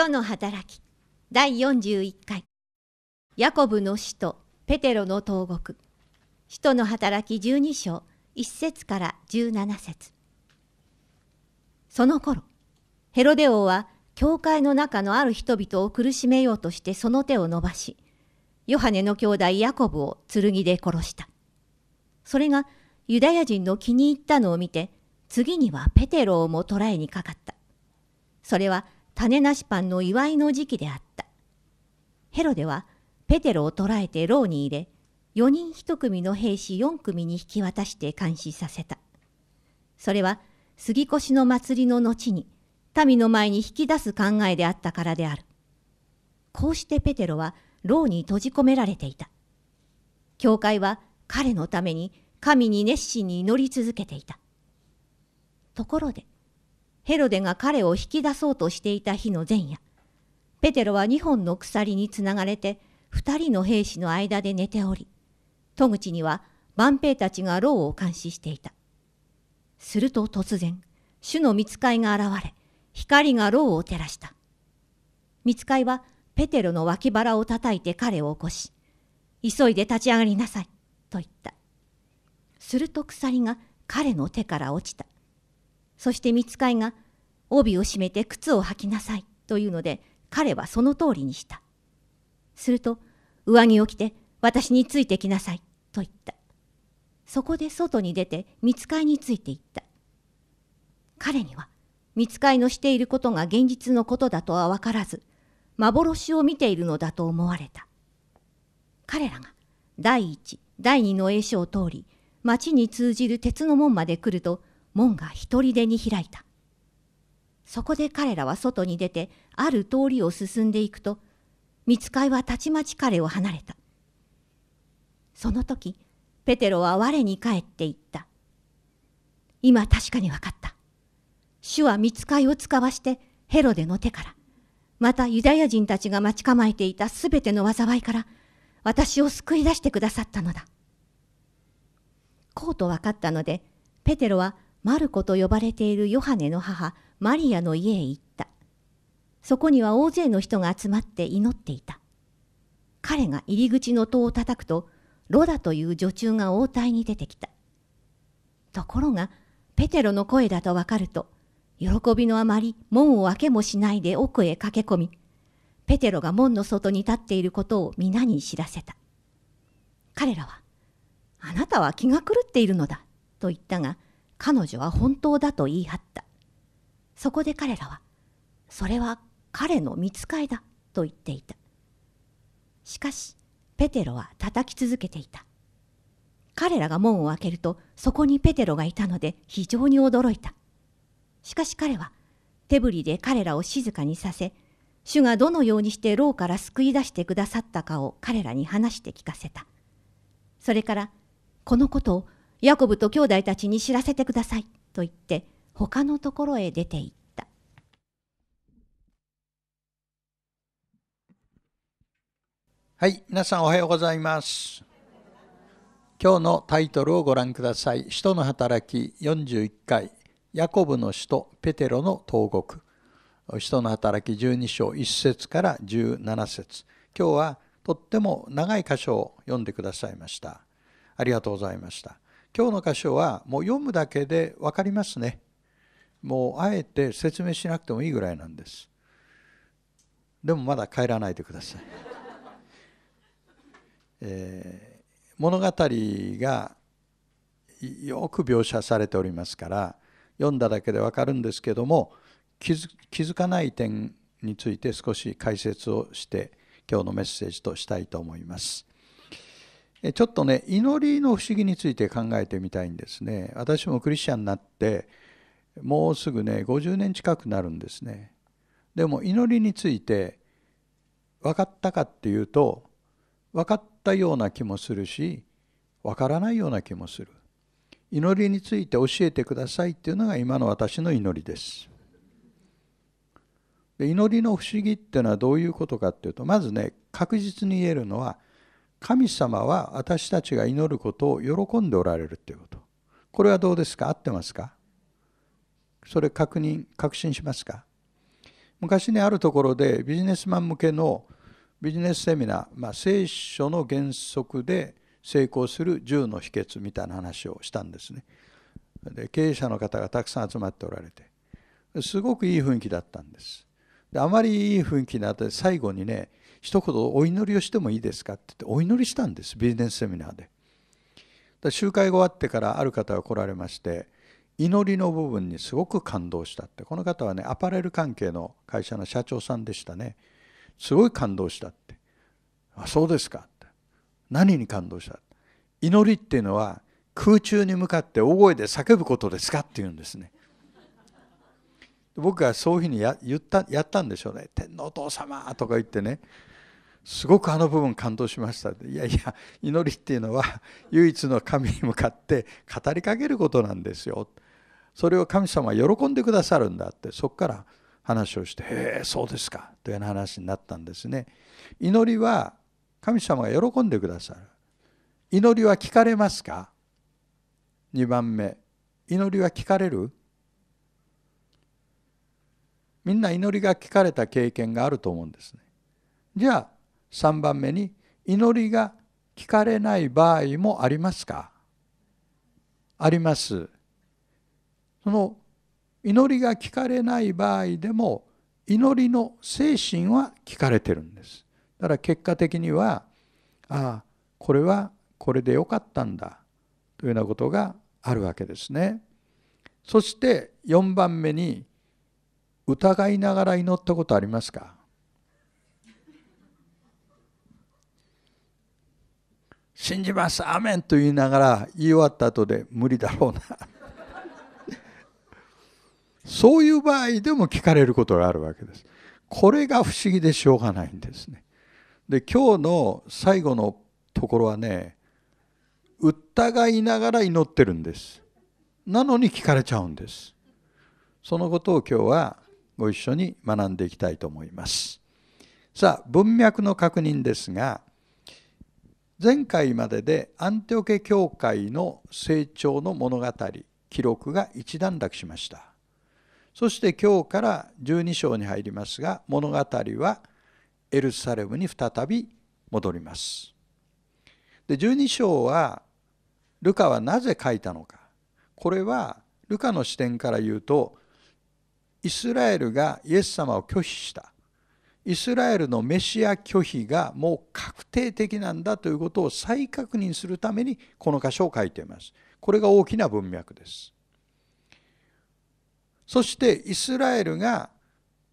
使の働き第41回ヤコブの使徒ペテロの投獄使徒の働き12章1節から17節その頃ヘロデ王は教会の中のある人々を苦しめようとしてその手を伸ばしヨハネの兄弟ヤコブを剣で殺したそれがユダヤ人の気に入ったのを見て次にはペテロをも捕らえにかかったそれは種なしパンの祝いの時期であった。ヘロデはペテロを捕らえて牢に入れ、4人1組の兵士4組に引き渡して監視させた。それは杉越の祭りの後に民の前に引き出す考えであったからである。こうしてペテロは牢に閉じ込められていた。教会は彼のために神に熱心に祈り続けていた。ところで、ヘロデが彼を引き出そうとしていた日の前夜、ペテロは2本の鎖につながれて、2人の兵士の間で寝ており、戸口には万兵たちが牢を監視していた。すると突然、主の見ついが現れ、光が牢を照らした。見ついはペテロの脇腹を叩いて彼を起こし、急いで立ち上がりなさい、と言った。すると鎖が彼の手から落ちた。そして見ついが帯を締めて靴を履きなさいというので彼はその通りにした。すると上着を着て私についてきなさいと言った。そこで外に出て見つかいについて行った。彼には見つかいのしていることが現実のことだとは分からず幻を見ているのだと思われた。彼らが第一第二の栄所を通り町に通じる鉄の門まで来ると門が一人でに開いた。そこで彼らは外に出て、ある通りを進んでいくと、見つかいはたちまち彼を離れた。その時、ペテロは我に返って言った。今確かに分かった。主は見つかいを使わしてヘロデの手から、またユダヤ人たちが待ち構えていたすべての災いから、私を救い出してくださったのだ。こうと分かったので、ペテロはマルコと呼ばれているヨハネの母、マリアの家へ行った。そこには大勢の人が集まって祈っていた。彼が入り口の戸を叩くと、ロダという女中が応対に出てきた。ところが、ペテロの声だとわかると、喜びのあまり門を開けもしないで奥へ駆け込み、ペテロが門の外に立っていることを皆に知らせた。彼らは、あなたは気が狂っているのだ、と言ったが、彼女は本当だと言い張った。そこで彼らは、それは彼の見つかいだと言っていた。しかし、ペテロは叩き続けていた。彼らが門を開けると、そこにペテロがいたので非常に驚いた。しかし彼は、手振りで彼らを静かにさせ、主がどのようにして牢から救い出してくださったかを彼らに話して聞かせた。それから、このことをヤコブと兄弟たちに知らせてくださいと言って、他のところへ出て行った。はい、皆さんおはようございます。今日のタイトルをご覧ください。使徒の働き41回、ヤコブの使徒ペテロの投獄。使徒の働き12章1節から17節今日はとっても長い箇所を読んでくださいました。ありがとうございました。今日の箇所はもう読むだけでわかりますね。もうあえて説明しなくてもいいぐらいなんですでもまだ帰らないでください、えー、物語がよく描写されておりますから読んだだけでわかるんですけども気づかない点について少し解説をして今日のメッセージとしたいと思います。ちょっとね祈りの不思議について考えてみたいんですね。私もクリスチャンになってもうすぐね50年近くなるんですねでも祈りについて分かったかっていうと分かったような気もするし分からないような気もする祈りについて教えてくださいっていうのが今の私の祈りですで祈りの不思議っていうのはどういうことかっていうとまずね確実に言えるのは神様は私たちが祈ることを喜んでおられるっていうことこれはどうですか合ってますかそれ確認確信しますか昔にあるところでビジネスマン向けのビジネスセミナー、まあ、聖書の原則で成功する10の秘訣みたいな話をしたんですねで経営者の方がたくさん集まっておられてすごくいい雰囲気だったんですであまりいい雰囲気になって最後にね一言お祈りをしてもいいですかって言ってお祈りしたんですビジネスセミナーで集会が終わってからある方が来られまして祈りの部分にすごく感動したってこの方はねアパレル関係の会社の社長さんでしたねすごい感動したってあそうですかって何に感動した祈りっていうのは空中に向かって大声で叫ぶことですかって言うんですね僕がそういうふうにや言ったやったんでしょうね「天皇お父様」とか言ってねすごくあの部分感動しましたいやいや祈りっていうのは唯一の神に向かって語りかけることなんですよそれを神様は喜んでくださるんだってそこから話をして「へえそうですか」というような話になったんですね。祈りは神様が喜んでくださる。祈りは聞かれますか ?2 番目祈りは聞かれるみんな祈りが聞かれた経験があると思うんですね。じゃあ3番目に祈りが聞かれない場合もありますかあります。その祈りが聞かれない場合でも祈りの精神は聞かれてるんですだから結果的にはああこれはこれでよかったんだというようなことがあるわけですねそして4番目に疑いながら祈ったことありますか信じます、アメンと言いながら言い終わった後で無理だろうなそういう場合でも聞かれることがあるわけです。これが不思議でしょうがないんですね。で今日の最後のところはね疑いながら祈ってるんです。なのに聞かれちゃうんです。そのことを今日はご一緒に学んでいきたいと思います。さあ文脈の確認ですが前回まででアンテオケ教会の成長の物語記録が一段落しました。そして今日から12章に入りますが物語はエルサレムに再び戻ります。で12章はルカはなぜ書いたのかこれはルカの視点から言うとイスラエルがイエス様を拒否したイスラエルのメシア拒否がもう確定的なんだということを再確認するためにこの箇所を書いています。これが大きな文脈です。そしてイスラエルが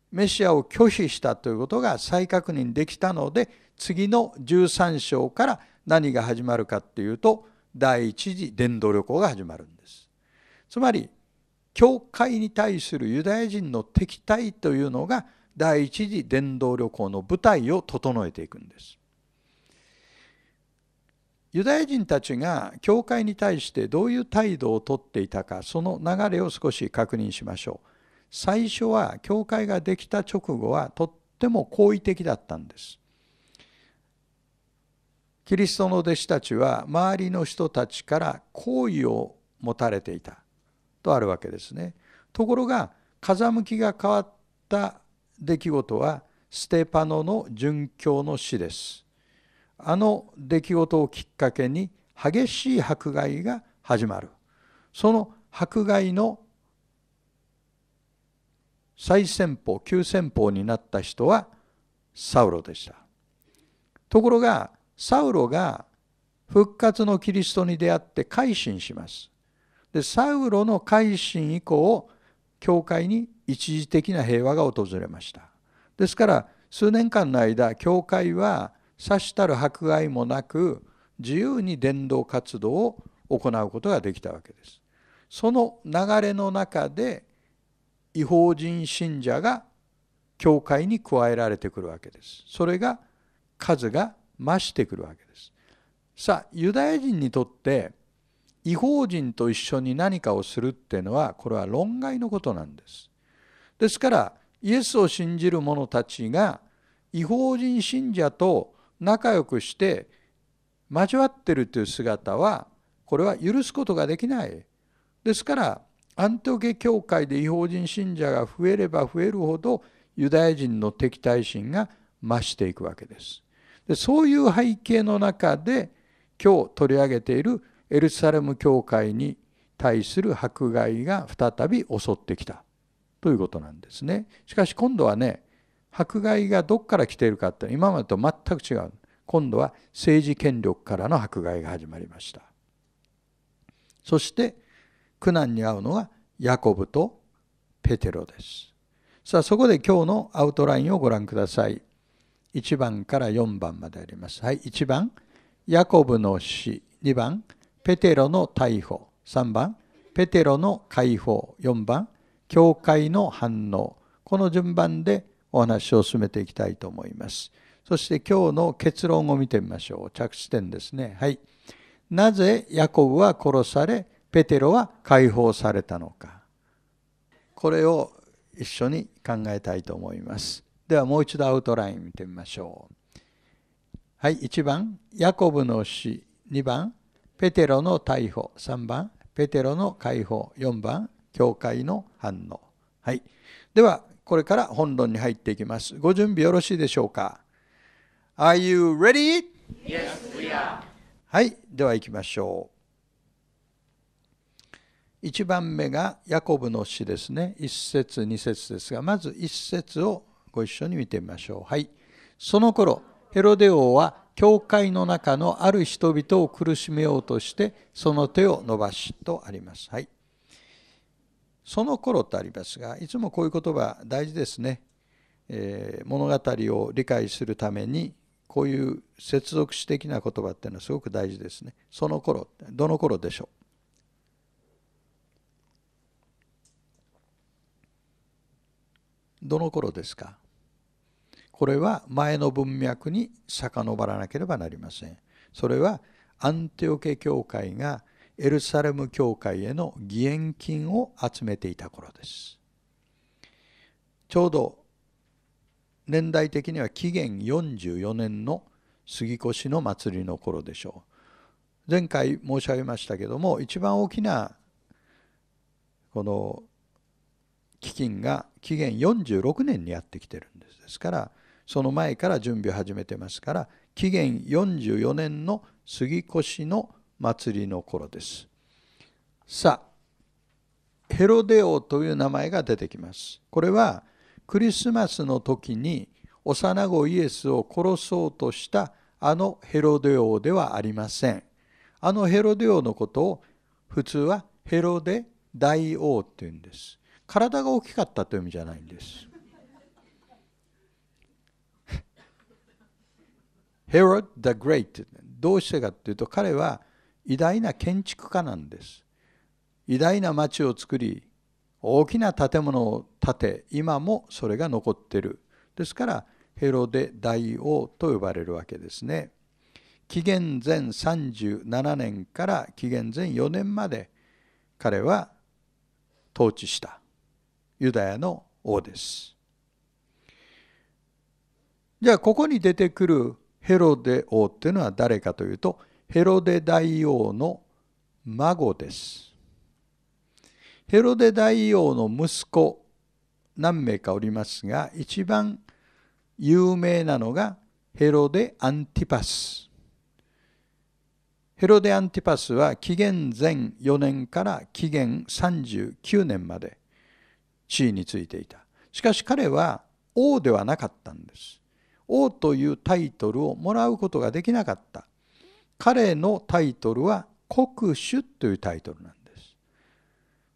メシアを拒否したということが再確認できたので次の13章から何が始まるかっていうと第一次伝道旅行が始まるんです。つまり教会に対するユダヤ人の敵対というのが第一次伝道旅行の舞台を整えていくんです。ユダヤ人たちが教会に対してどういう態度をとっていたかその流れを少し確認しましょう最初は教会ができた直後はとっても好意的だったんですキリストの弟子たちは周りの人たちから好意を持たれていたとあるわけですねところが風向きが変わった出来事はステパノの殉教の死ですあの出来事をきっかけに激しい迫害が始まるその迫害の最先方急先方になった人はサウロでしたところがサウロが復活のキリストに出会って改心しますでサウロの改心以降教会に一時的な平和が訪れましたですから数年間の間教会はさしたる迫害もなく自由に伝道活動を行うことができたわけです。その流れの中で違法人信者が教会に加えられてくるわけです。それが数が増してくるわけです。さあユダヤ人にとって違法人と一緒に何かをするっていうのはこれは論外のことなんです。ですからイエスを信じる者たちが違法人信者と仲良くして交わってるという姿はこれは許すことができないですからアントゲケ教会で違法人信者が増えれば増えるほどユダヤ人の敵対心が増していくわけですでそういう背景の中で今日取り上げているエルサレム教会に対する迫害が再び襲ってきたということなんですねしかし今度はね迫害がどこから来ているかって今までと全く違う今度は政治権力からの迫害が始まりましたそして苦難に遭うのがヤコブとペテロですさあそこで今日のアウトラインをご覧ください1番から4番までありますはい1番ヤコブの死2番ペテロの逮捕3番ペテロの解放4番教会の反応この順番でお話を進めていきたいと思います。そして今日の結論を見てみましょう。着地点ですね。はい。なぜヤコブは殺され、ペテロは解放されたのか。これを一緒に考えたいと思います。ではもう一度アウトライン見てみましょう。はい、1番、ヤコブの死。2番、ペテロの逮捕。3番、ペテロの解放。4番、教会の反応。はい。では、これから本論に入っていきます。ご準備よろしいでしょうか ?Are you ready? Yes, we are. はい、では行きましょう。1番目がヤコブの詩ですね。1節2節ですが、まず1節をご一緒に見てみましょう。はい。その頃、ヘロデ王は教会の中のある人々を苦しめようとして、その手を伸ばしとあります。はい。その頃とありますがいつもこういう言葉大事ですね、えー、物語を理解するためにこういう接続詞的な言葉っていうのはすごく大事ですねその頃どの頃でしょうどの頃ですかこれは前の文脈に遡らなければなりませんそれはアンテオケ教会が「エルサレム教会への義援金を集めていた頃ですちょうど年代的には紀元44年の杉越の祭りの頃でしょう前回申し上げましたけども一番大きなこの基金が紀元46年にやってきてるんですですからその前から準備を始めてますから紀元44年の杉越の祭りの頃です。さあ、ヘロデ王という名前が出てきます。これはクリスマスの時に幼子イエスを殺そうとしたあのヘロデ王ではありません。あのヘロデ王のことを普通はヘロデ大王って言うんです。体が大きかったという意味じゃないんです。ヘロデ・グレイト。どうしてかっていうと彼は偉大な建築家なんです偉大な町を作り大きな建物を建て今もそれが残ってるですからヘロデ大王と呼ばれるわけですね紀元前37年から紀元前4年まで彼は統治したユダヤの王ですじゃあここに出てくるヘロデ王っていうのは誰かというとヘロデ大王の孫です。ヘロデ大王の息子何名かおりますが一番有名なのがヘロデ・アンティパス。ヘロデ・アンティパスは紀元前4年から紀元39年まで地位についていた。しかし彼は王ではなかったんです。王というタイトルをもらうことができなかった。彼のタイトルは国主というタイトルなんです。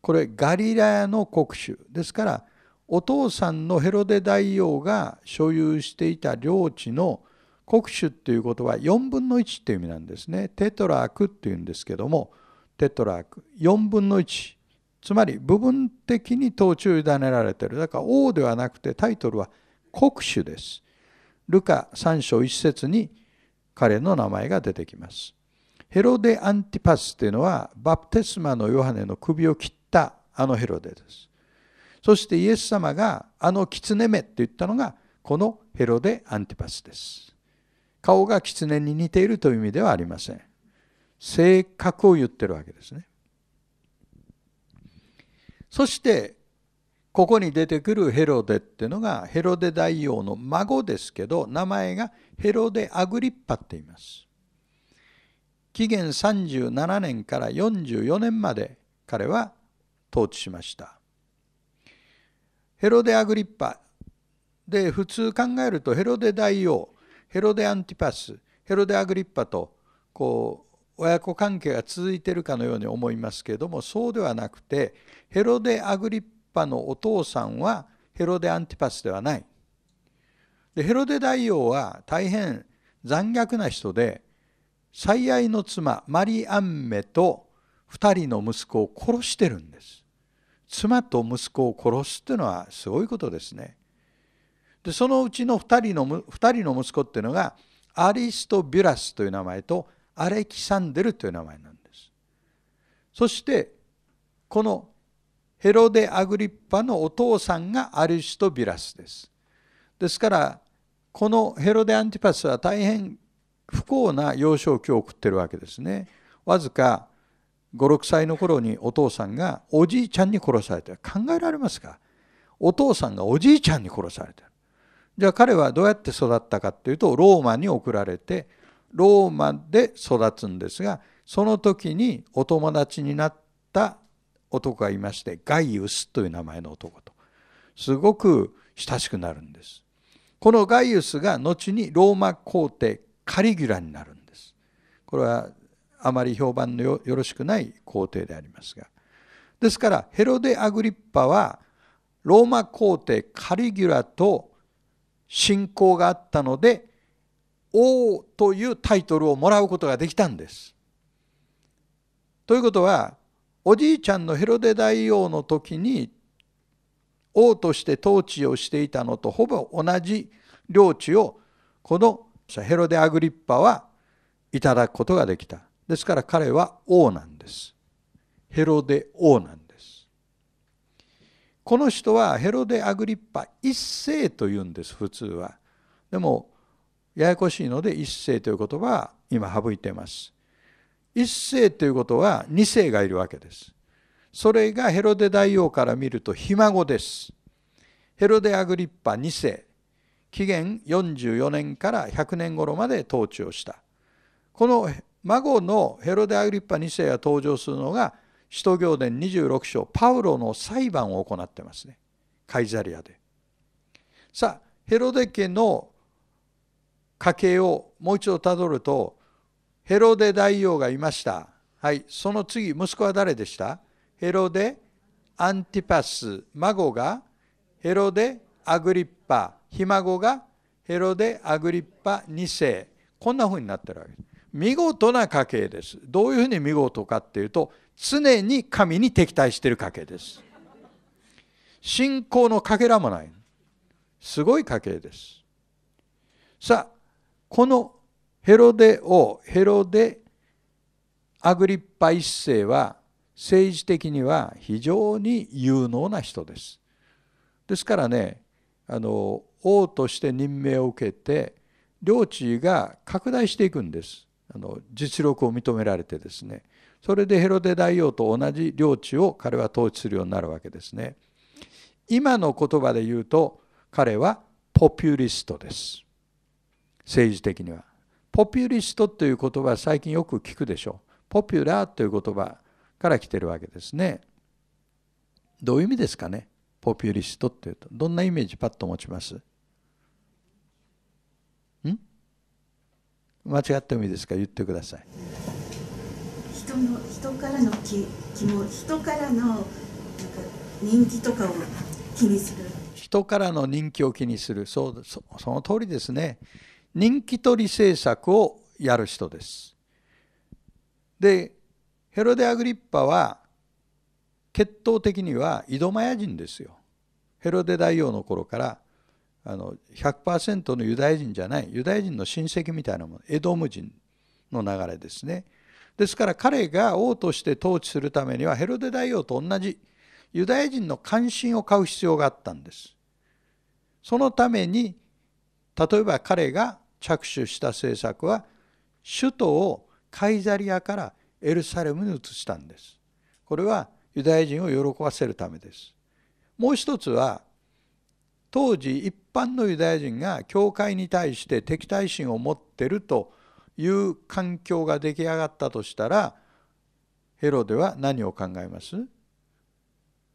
これガリラヤの国主ですからお父さんのヘロデ大王が所有していた領地の国主っていうことは4分の1っていう意味なんですね。テトラークっていうんですけどもテトラーク4分の1つまり部分的に統治を委ねられてるだから王ではなくてタイトルは国主です。ルカ3章1節に「彼の名前が出てきます。ヘロデ・アンティパスというのはバプテスマのヨハネの首を切ったあのヘロデです。そしてイエス様があの狐目と言ったのがこのヘロデ・アンティパスです。顔が狐に似ているという意味ではありません。性格を言ってるわけですね。そしてここに出てくるヘロデっていうのがヘロデ大王の孫ですけど名前がヘロデ・アグリッパって言います。紀元37年から44年まで彼は統治しました。ヘロデ・アグリッパで普通考えるとヘロデ大王ヘロデ・アンティパスヘロデ・アグリッパとこう親子関係が続いているかのように思いますけれどもそうではなくてヘロデ・アグリッパのお父さんはヘロデ・アンティパスではないでヘロデ大王は大変残虐な人で最愛の妻マリアンメと2人の息子を殺してるんです。妻と息子を殺すっていうのはすごいことですね。でそのうちの2人の ,2 人の息子っていうのがアリストビュラスという名前とアレキサンデルという名前なんです。そしてこのヘロデ・アグリッパのお父さんがアリストビュラスです。ですからこのヘロデ・アンティパスは大変不幸な幼少期を送ってるわけですね。わずか56歳の頃にお父さんがおじいちゃんに殺されて考えられますかお父さんがおじいちゃんに殺されてる。じゃあ彼はどうやって育ったかっていうとローマに送られてローマで育つんですがその時にお友達になった男がいましてガイウスという名前の男とすごく親しくなるんです。このガイウスが後にローマ皇帝カリギュラになるんですこれはあまり評判のよろしくない皇帝でありますがですからヘロデ・アグリッパはローマ皇帝カリギュラと信仰があったので王というタイトルをもらうことができたんです。ということはおじいちゃんのヘロデ大王の時に王として統治をしていたのとほぼ同じ領地をこのヘロデ・アグリッパはいただくことができたですから彼は王なんですヘロデ王なんですこの人はヘロデ・アグリッパ一世というんです普通はでもややこしいので一世という言葉は今省いてます一世ということは二世がいるわけですそれがヘロデ大王から見るとひ孫ですヘロデアグリッパ2世紀元44年から100年頃まで統治をしたこの孫のヘロデアグリッパ2世が登場するのが使徒行伝26章パウロの裁判を行ってますねカイザリアでさあヘロデ家の家系をもう一度たどるとヘロデ大王がいましたはいその次息子は誰でしたヘロデ・アンティパス孫がヘロデ・アグリッパひ孫がヘロデ・アグリッパ2世こんなふうになってるわけです見事な家系ですどういうふうに見事かっていうと常に神に敵対してる家系です信仰のかけらもないすごい家系ですさあこのヘロデ王ヘロデ・アグリッパ1世は政治的には非常に有能な人です。ですからねあの王として任命を受けて領地が拡大していくんですあの実力を認められてですねそれでヘロデ大王と同じ領地を彼は統治するようになるわけですね今の言葉で言うと彼はポピュリストです政治的にはポピュリストという言葉最近よく聞くでしょうポピュラーという言葉から来てるわけですね。どういう意味ですかねポピュリストっていうとどんなイメージパッと持ちますん間違ってもいいですか言ってください。人の人からの気気も人からのなんか人気とかを気にする。人からの人気を気にするそうそその通りですね人気取り政策をやる人ですでヘロデ・アグリッパは血統的には井戸マヤ人ですよ。ヘロデ大王の頃からあの100%のユダヤ人じゃないユダヤ人の親戚みたいなものエドム人の流れですね。ですから彼が王として統治するためにはヘロデ大王と同じユダヤ人の関心を買う必要があったんです。そのために例えば彼が着手した政策は首都をカイザリアからエルサレムに移したんです。これはユダヤ人を喜ばせるためです。もう一つは当時一般のユダヤ人が教会に対して敵対心を持っているという環境が出来上がったとしたらヘロデは何を考えます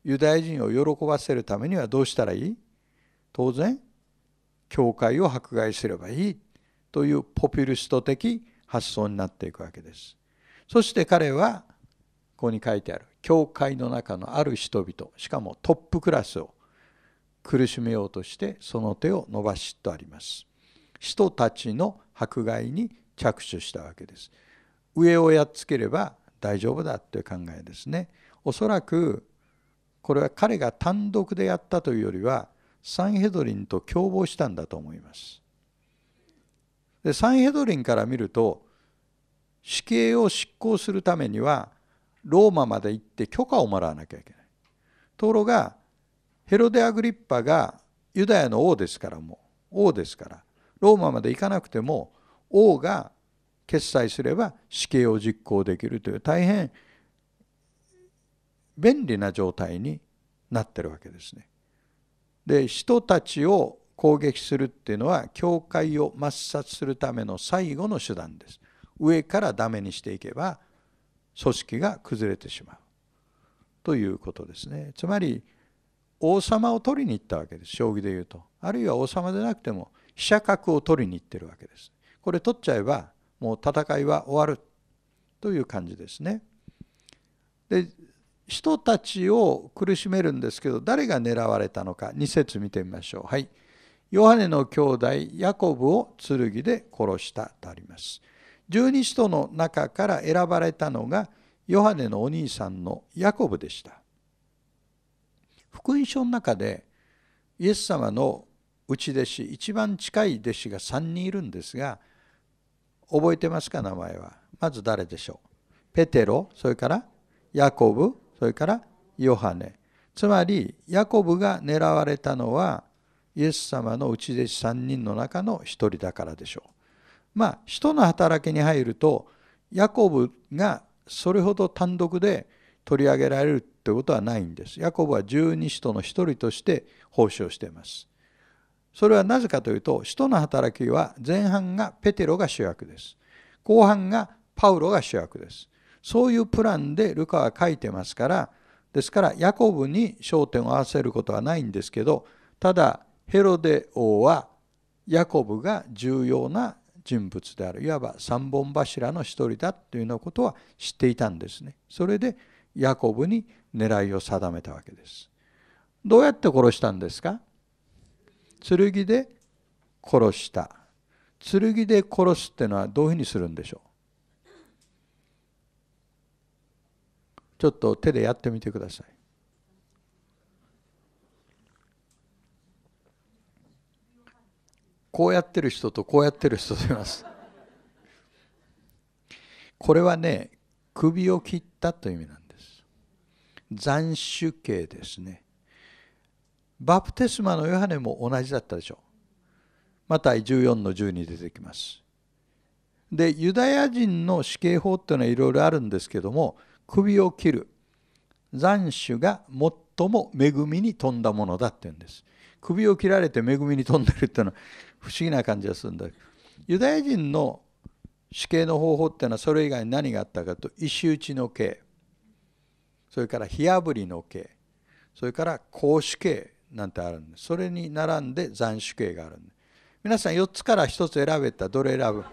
ユダヤ人を喜ばせるためにはどうしたらいい当然教会を迫害すればいいというポピュリスト的発想になっていくわけです。そして彼はここに書いてある教会の中のある人々しかもトップクラスを苦しめようとしてその手を伸ばしとあります人たちの迫害に着手したわけです上をやっつければ大丈夫だという考えですねおそらくこれは彼が単独でやったというよりはサンヘドリンと共謀したんだと思いますでサンヘドリンから見ると死刑を執行するためにはローマまで行って許可をもらわなきゃいけない。ところがヘロデアグリッパがユダヤの王ですからもう王ですからローマまで行かなくても王が決裁すれば死刑を実行できるという大変便利な状態になってるわけですね。で人たちを攻撃するっていうのは教会を抹殺するための最後の手段です。上からダメにしていけば組織が崩れてしまうということですねつまり王様を取りに行ったわけです将棋でいうとあるいは王様でなくても飛車角を取りに行ってるわけですこれ取っちゃえばもう戦いは終わるという感じですねで人たちを苦しめるんですけど誰が狙われたのか2節見てみましょうはいヨハネの兄弟ヤコブを剣で殺したとあります。十二使徒の中から選ばれたのがヨハネのお兄さんのヤコブでした福音書の中でイエス様の内弟子一番近い弟子が3人いるんですが覚えてますか名前はまず誰でしょうペテロそれからヤコブそれからヨハネつまりヤコブが狙われたのはイエス様の内弟子3人の中の1人だからでしょうまあ人の働きに入るとヤコブがそれほど単独で取り上げられるということはないんです。ヤコブは十二使徒の一人として奉仕をしています。それはなぜかというと使徒の働きは前半がペテロが主役です。後半がパウロが主役です。そういうプランでルカは書いてますからですからヤコブに焦点を合わせることはないんですけどただヘロデ王はヤコブが重要な人物であるいわば三本柱の一人だというようなことは知っていたんですねそれでヤコブに狙いを定めたわけですどうやって殺したんですか剣で殺した剣で殺すっていうのはどういうふうにするんでしょうちょっと手でやってみてくださいこうやってる人とこうやってる人といます。これはね首を切ったという意味なんです。斬首刑ですね。バプテスマのヨハネも同じだったでしょう。また14の10に出てきます。でユダヤ人の死刑法っていうのはいろいろあるんですけども首を切る斬首が最も恵みに富んだものだっていうんです。首を切られて恵みに富んでるっていうのは不思議な感じがするんだけどユダヤ人の死刑の方法っていうのはそれ以外に何があったかと石打ちの刑それから火あぶりの刑それから公主刑なんてあるんでそれに並んで斬首刑があるんで皆さん4つから1つ選べたどれ選ぶ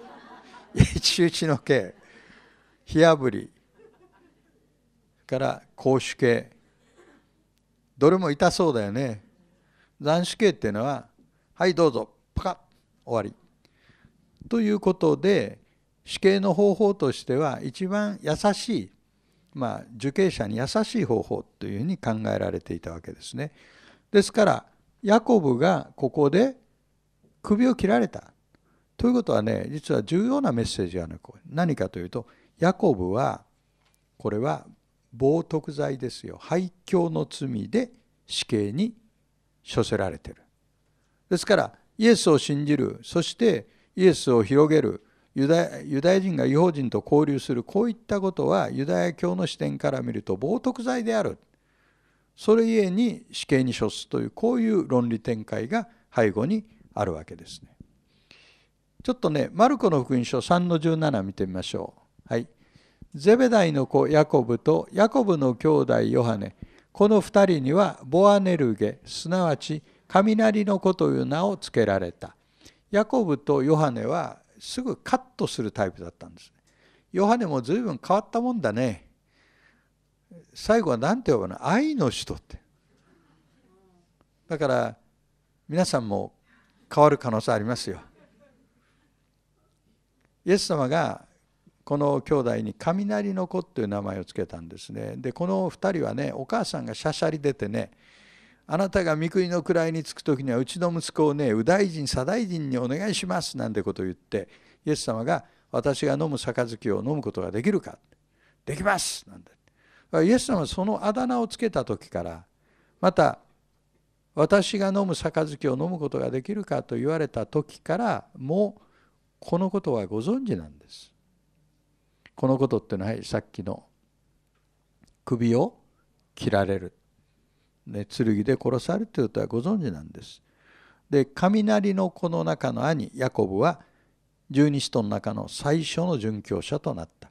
石打ちの刑火あぶりから公主刑どれも痛そうだよね斬首刑っていうのははいどうぞパカッ終わり。ということで死刑の方法としては一番優しい、まあ、受刑者に優しい方法というふうに考えられていたわけですね。ですからヤコブがここで首を切られた。ということはね実は重要なメッセージが何かというとヤコブはこれは冒涜罪ですよ廃墟の罪で死刑に処せられてる。ですからイエスを信じるそしてイエスを広げるユダユダヤ人が違法人と交流するこういったことはユダヤ教の視点から見ると冒涜罪であるそれゆえに死刑に処すというこういう論理展開が背後にあるわけですね。ちょっとねマルコの福音書3の17見てみましょう。はい、ゼベダイの子ヤコブとヤコブの兄弟ヨハネこの2人にはボアネルゲすなわち雷の子という名を付けられたヤコブとヨハネはすぐカットするタイプだったんですヨハネも随分変わったもんだね最後は何て呼ぶの愛の人ってだから皆さんも変わる可能性ありますよイエス様がこの兄弟に雷の子という名前を付けたんですねでこの2人はねお母さんがしゃしゃり出てねあなたが御国の位につく時にはうちの息子をね右大臣左大臣にお願いしますなんてことを言ってイエス様が私が飲む杯を飲むことができるかできますなんてイエス様はそのあだ名をつけた時からまた私が飲む杯を飲むことができるかと言われた時からもうこのことはご存知なんです。このことってのは、い、さっきの首を切られるね、剣で殺されているとはご存知なんです。で雷の子の中の兄ヤコブは十二使徒の中の最初の殉教者となった。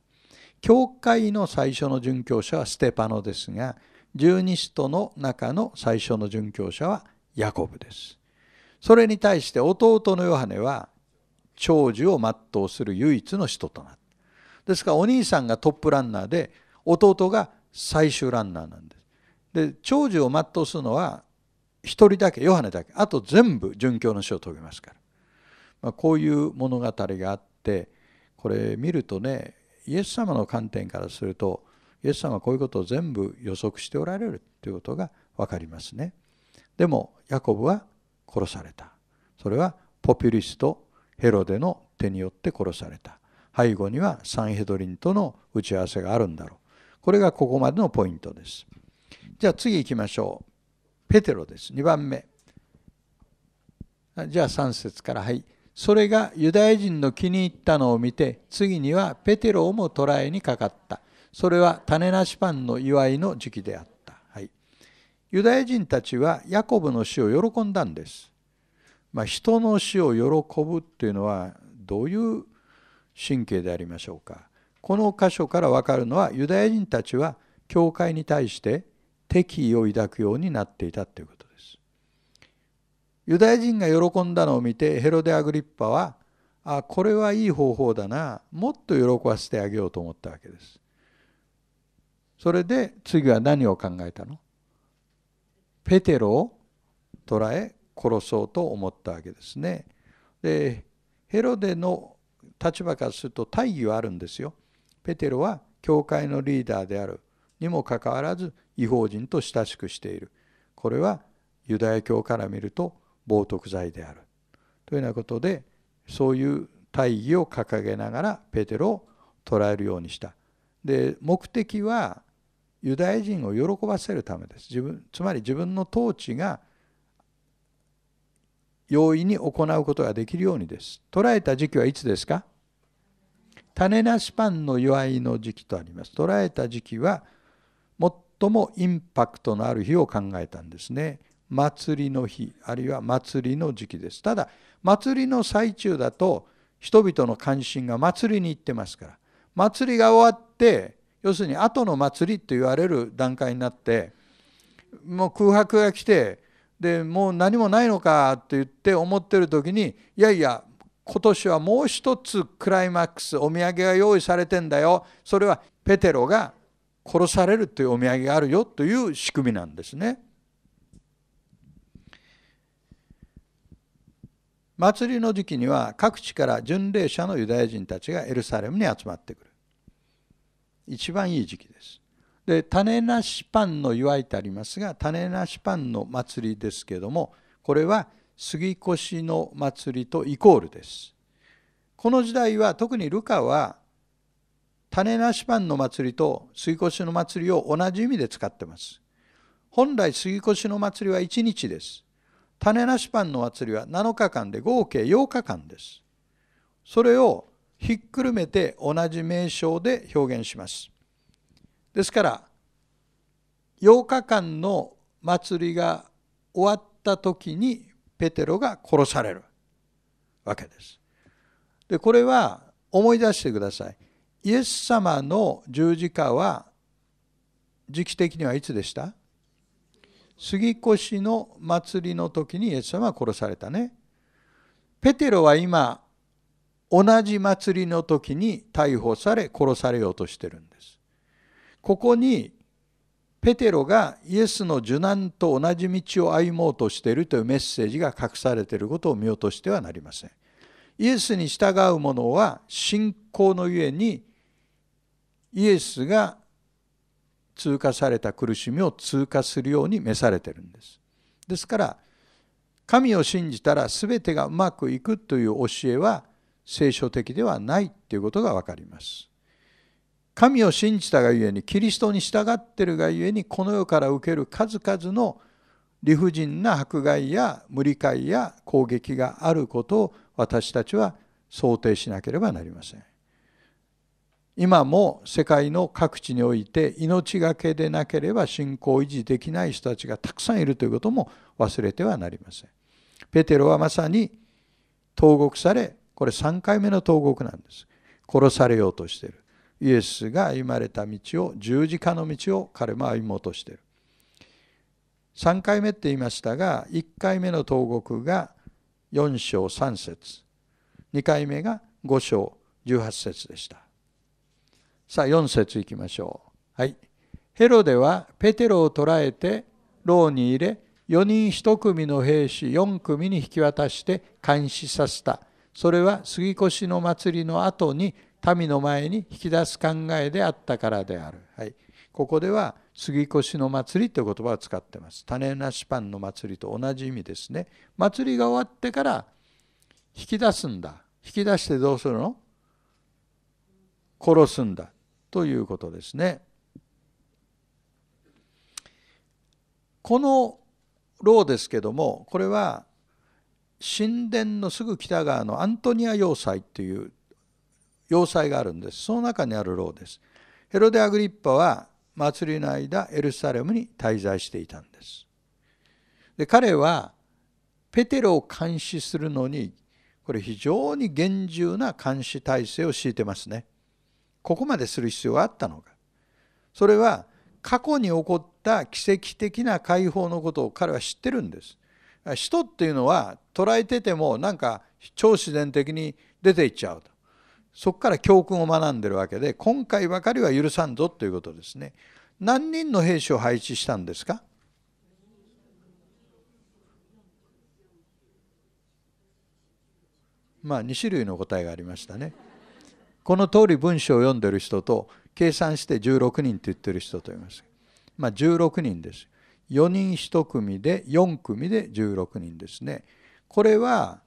教会の最初の殉教者はステパノですが十二使徒の中の最初の殉教者はヤコブです。それに対して弟のヨハネは長寿を全うする唯一の使徒となった。ですからお兄さんがトップランナーで弟が最終ランナーなんです。で長寿を全うするのは一人だけヨハネだけあと全部殉教の死を遂げますから、まあ、こういう物語があってこれ見るとねイエス様の観点からするとイエス様はこういうことを全部予測しておられるということが分かりますね。でもヤコブは殺された。それはポピュリストヘロデの手によって殺された。背後にはサンヘドリンとの打ち合わせがあるんだろう。これがここまでのポイントです。じゃあ次行きましょう。ペテロです。2番目。じゃあ3節からはい。それがユダヤ人の気に入ったのを見て、次にはペテロをも捕らえにかかった。それは種なしパンの祝いの時期であった。はい、ユダヤ人たちはヤコブの死を喜んだんです。まあ、人の死を喜ぶっていうのはどういう神経でありましょうか。この箇所からわかるのはユダヤ人たちは教会に対して敵意を抱くようになっていたということです。ユダヤ人が喜んだのを見てヘロデ・アグリッパはあこれはいい方法だなもっと喜ばせてあげようと思ったわけです。それで次は何を考えたのペテロを捕らえ殺そうと思ったわけですね。でヘロデの立場からすると大義はあるんですよ。ペテロは教会のリーダーであるにもかかわらず違法人と親しくしているこれはユダヤ教から見ると冒涜罪であるというようなことでそういう大義を掲げながらペテロを捉えるようにしたで目的はユダヤ人を喜ばせるためです自分つまり自分の統治が容易に行うことができるようにです捉えた時期はいつですか種なしパンの祝いの時期とあります捉えた時期は最もインパクトのある日を考えたんですね。祭りの日あるいは祭りの時期です。ただ祭りの最中だと人々の関心が祭りに行ってますから祭りが終わって要するに後の祭りと言われる段階になってもう空白が来てでもう何もないのかって言って思ってる時にいやいや今年はもう一つクライマックスお土産が用意されてんだよそれはペテロが殺されるというお土産があるよという仕組みなんですね。祭りの時期には各地から巡礼者のユダヤ人たちがエルサレムに集まってくる一番いい時期ですで種なしパンの祝いとありますが種なしパンの祭りですけどもこれは杉越の祭りとイコールですこの時代は特にルカは種なしパンの祭りと杉越の祭りを同じ意味で使ってます。本来杉越の祭りは1日です。種なしパンの祭りは7日間で合計8日間です。それをひっくるめて同じ名称で表現します。ですから8日間の祭りが終わった時にペテロが殺されるわけです。でこれは思い出してください。イエス様の十字架は時期的にはいつでした杉越の祭りの時にイエス様は殺されたね。ペテロは今同じ祭りの時に逮捕され殺されようとしてるんです。ここにペテロがイエスの受難と同じ道を歩もうとしているというメッセージが隠されていることを見落としてはなりません。イエスに従う者は信仰のゆえにイエスが通過された苦しみを通過するように召されてるんです。ですから神を信じたら全てがうまくいくという教えは聖書的ではないということが分かります。神を信じたがゆえにキリストに従っているがゆえにこの世から受ける数々の理不尽な迫害や無理解や攻撃があることを私たちは想定しなければなりません。今も世界の各地において命がけでなければ信仰を維持できない人たちがたくさんいるということも忘れてはなりません。ペテロはまさに投獄されこれ3回目の投獄なんです。殺されようとしている。イエスが歩まれた道を十字架の道を彼も歩もうとしている。3回目って言いましたが1回目の投獄が4章3節2回目が5章18節でした。さあ4節いきましょう。はい。ヘロデはペテロを捕らえて牢に入れ4人1組の兵士4組に引き渡して監視させた。それは杉越の祭りの後に民の前に引き出す考えであったからである。はい、ここでは杉越の祭りという言葉を使ってます。種なしパンの祭りと同じ意味ですね。祭りが終わってから引き出すんだ。引き出してどうするの殺すんだ。ということですね。この牢ですけどもこれは神殿のすぐ北側のアントニア要塞という要塞があるんですその中にある牢ですヘロデ・アグリッパは祭りの間エルサレムに滞在していたんですで彼はペテロを監視するのにこれ非常に厳重な監視体制を敷いてますねここまでする必要があったのかそれは過去に起こった奇跡的な解放のことを彼は知ってるんです。使徒っていうのは捉えててもなんか超自然的に出ていっちゃうとそこから教訓を学んでるわけで今回ばかりは許さんぞということですね。何人の兵士を配置したんですかまあ2種類の答えがありましたね。この通り文章を読んでる人と計算して16人って言ってる人といます。まあ、16人です。4人1組で4組で16人ですね。これは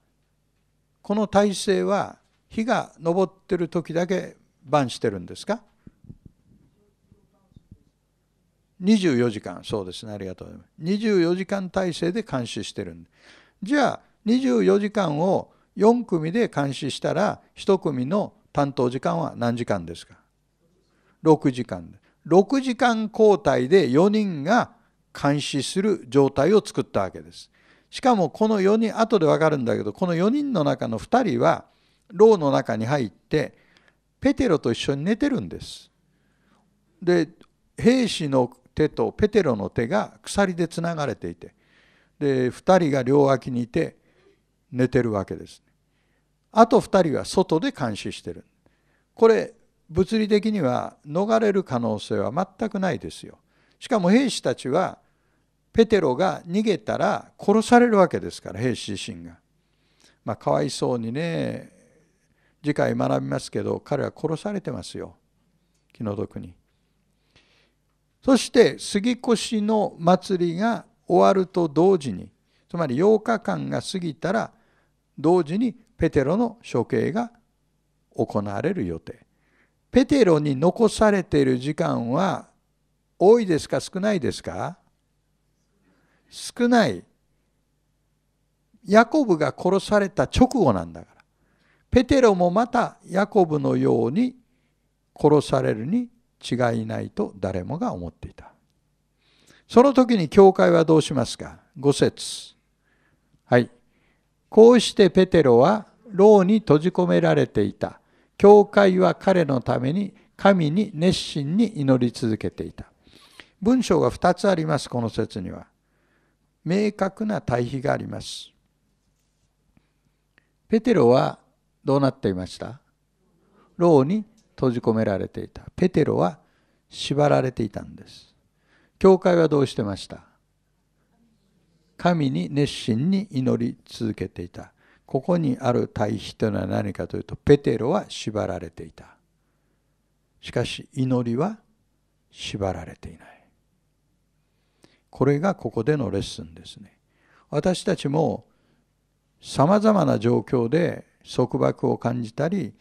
この体制は日が昇ってる時だけ晩してるんですか24時間そうですねありがとうございます24時間体制で監視してるんでじゃあ24時間を4組で監視したら1組の担当時間は何時間ですか6時間6時間交代で4人が監視する状態を作ったわけですしかもこの4人後で分かるんだけどこの4人の中の2人は牢の中に入ってペテロと一緒に寝てるんですで兵士の手とペテロの手が鎖でつながれていてで2人が両脇にいて寝てるわけですあと2人は外で監視してるこれ物理的には逃れる可能性は全くないですよしかも兵士たちはペテロが逃げたら殺されるわけですから兵士自身がまあかわいそうにね次回学びますけど彼は殺されてますよ気の毒にそして杉越の祭りが終わると同時につまり8日間が過ぎたら同時にペテロの処刑が行われる予定ペテロに残されている時間は多いですか少ないですか少ないヤコブが殺された直後なんだからペテロもまたヤコブのように殺されるに違いないと誰もが思っていたその時に教会はどうしますか ?5 節はいこうしてペテロは牢に閉じ込められていた。教会は彼のために神に熱心に祈り続けていた。文章が2つあります、この説には。明確な対比があります。ペテロはどうなっていました牢に閉じ込められていた。ペテロは縛られていたんです。教会はどうしてました神に熱心に祈り続けていた。ここにある対比というのは何かというとペテロは縛られていたしかし祈りは縛られていないこれがここでのレッスンですね私たちもさまざまな状況で束縛を感じたり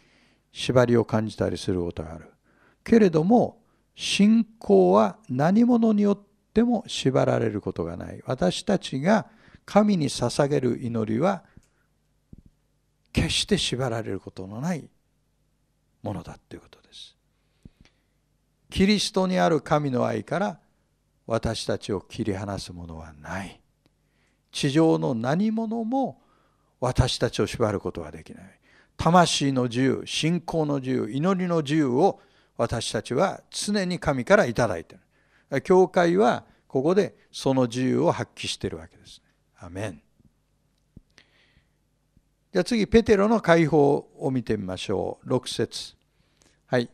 縛りを感じたりすることがあるけれども信仰は何者によっても縛られることがない私たちが神に捧げる祈りは決して縛られることのないものだということです。キリストにある神の愛から私たちを切り離すものはない。地上の何者も私たちを縛ることはできない。魂の自由、信仰の自由、祈りの自由を私たちは常に神から頂いている。教会はここでその自由を発揮しているわけですアメン。じゃあ次、ペテロの解放を見てみましょう。6節はい。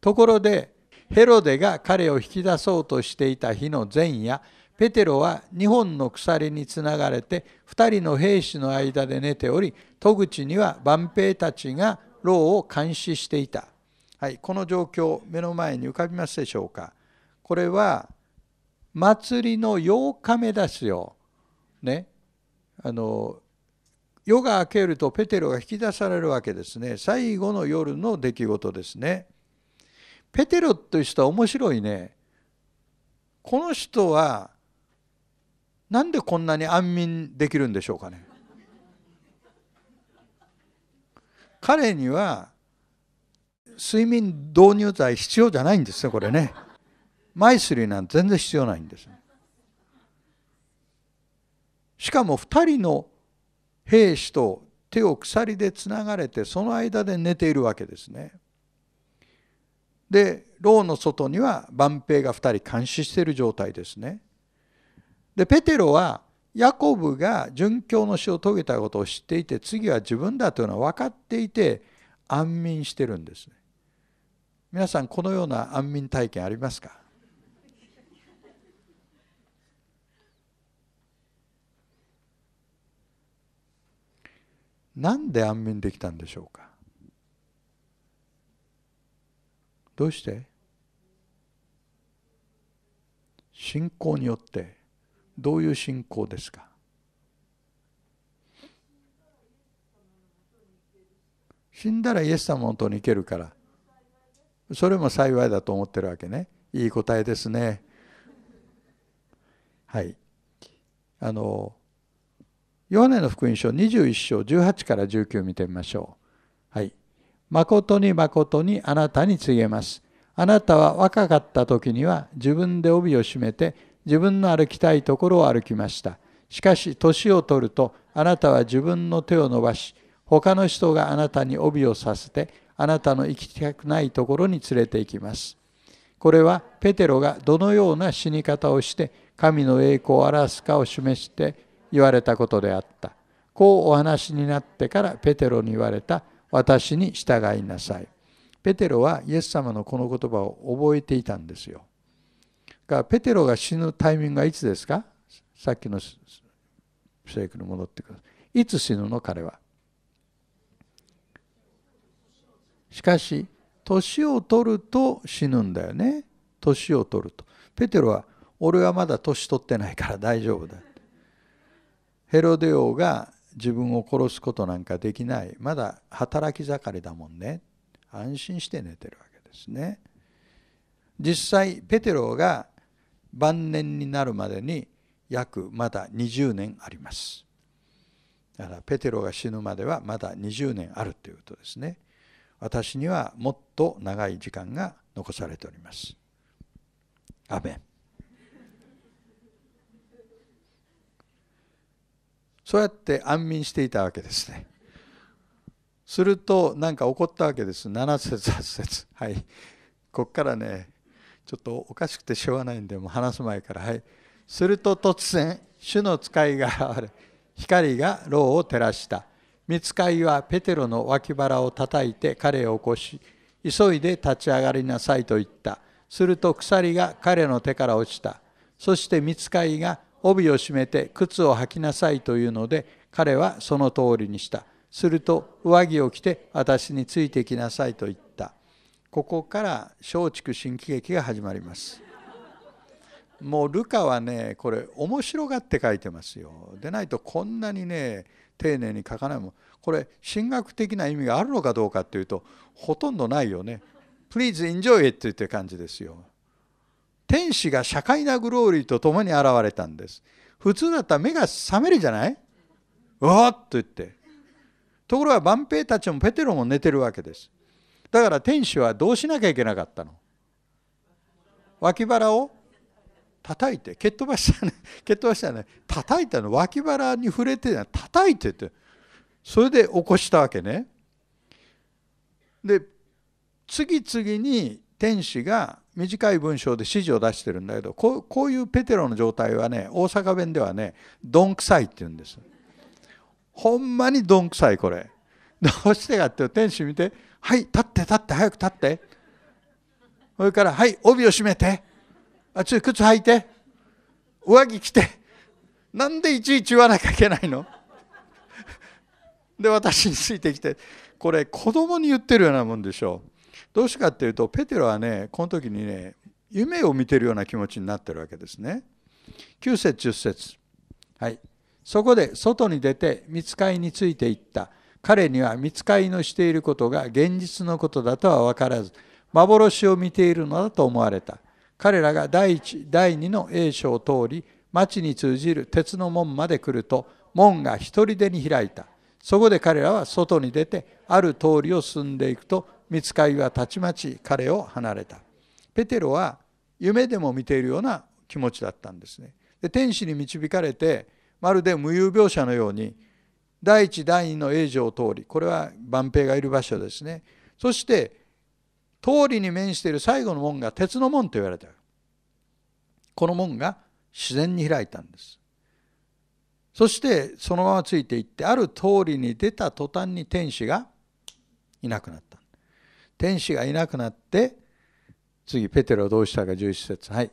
ところで、ヘロデが彼を引き出そうとしていた日の前夜、ペテロは2本の鎖につながれて2人の兵士の間で寝ており、戸口には万兵たちが牢を監視していた。はい、この状況、目の前に浮かびますでしょうか。これは、祭りの8日目ですよ。ね。あの、夜が明けるとペテロが引き出されるわけですね。最後の夜の出来事ですね。ペテロという人は面白いね。この人はなんでこんなに安眠できるんでしょうかね。彼には睡眠導入剤必要じゃないんですねこれね。マイスリーなんて全然必要ないんです。しかも2人の兵士と手を鎖でつながれてその間で寝ているわけですね。で牢の外には万兵が2人監視している状態ですね。でペテロはヤコブが殉教の死を遂げたことを知っていて次は自分だというのは分かっていて安眠してるんですね。皆さんこのような安眠体験ありますか何で安眠できたんでしょうかどうして信仰によってどういう信仰ですか死んだらイエス様のとに行けるからそれも幸いだと思ってるわけねいい答えですねはいあのヨハネの福音書21章18から19見てみましょう。はい。誠に誠にあなたに告げます。あなたは若かった時には自分で帯を締めて自分の歩きたいところを歩きました。しかし年を取るとあなたは自分の手を伸ばし他の人があなたに帯をさせてあなたの行きたくないところに連れて行きます。これはペテロがどのような死に方をして神の栄光を表すかを示して言われたことであったこうお話になってからペテロに言われた私に従いなさいペテロはイエス様のこの言葉を覚えていたんですよだからペテロが死ぬタイミングはいつですかさっきの聖句に戻ってくださいいつ死ぬの彼はしかし年を取ると死ぬんだよね年を取るとペテロは俺はまだ年取ってないから大丈夫だヘロデ王が自分を殺すことなんかできないまだ働き盛りだもんね安心して寝てるわけですね実際ペテロが晩年になるまでに約まだ20年ありますだからペテロが死ぬまではまだ20年あるということですね私にはもっと長い時間が残されておりますアメンそうやって安眠していたわけですねすると何か起こったわけです7節8節はいこっからねちょっとおかしくてしょうがないんでもう話す前からはいすると突然主の使いが現れ光が牢を照らした見つかいはペテロの脇腹を叩いて彼を起こし急いで立ち上がりなさいと言ったすると鎖が彼の手から落ちたそして見つかいが帯を締めて靴を履きなさいというので彼はその通りにしたすると上着を着て私についてきなさいと言ったここから松竹新喜劇が始まりますもうルカはねこれ面白がって書いてますよでないとこんなにね丁寧に書かないもんこれ神学的な意味があるのかどうかっていうとほとんどないよね Please enjoy it って感じですよ天使が社会なグローリーと共に現れたんです普通だったら目が覚めるじゃないわーっと言ってところが万兵たちもペテロも寝てるわけですだから天使はどうしなきゃいけなかったの脇腹を叩いて蹴っ飛ばしたね 蹴っ飛ばしたね叩いたの脇腹に触れて叩いててそれで起こしたわけねで次々に天使が短い文章で指示を出してるんだけどこういうペテロの状態はね大阪弁ではねどんくさいって言うんですほんまにどんくさいこれどうしてかって天使見て「はい立って立って早く立って」それから「はい帯を締めて」あ「ちょっと靴履いて」「上着着て」なんでいちいち言わなきゃいけないので私についてきてこれ子供に言ってるようなもんでしょう。どうしてかっていうとペテロはねこの時にね夢を見てるような気持ちになってるわけですね。9節10節はいそこで外に出て見つかりについていった彼には見つかりのしていることが現実のことだとは分からず幻を見ているのだと思われた彼らが第一第二の栄章を通り町に通じる鉄の門まで来ると門が一人でに開いたそこで彼らは外に出てある通りを進んでいくと見つかいはたちまち彼を離れたペテロは夢でも見ているような気持ちだったんですねで天使に導かれてまるで無遊病者のように第一第二の栄城を通りこれは万平がいる場所ですねそして通りに面している最後の門が鉄の門と言われたこの門が自然に開いたんですそしてそのままついていってある通りに出た途端に天使がいなくなった天使がいなくなって次ペテロはどうしたか11節はい、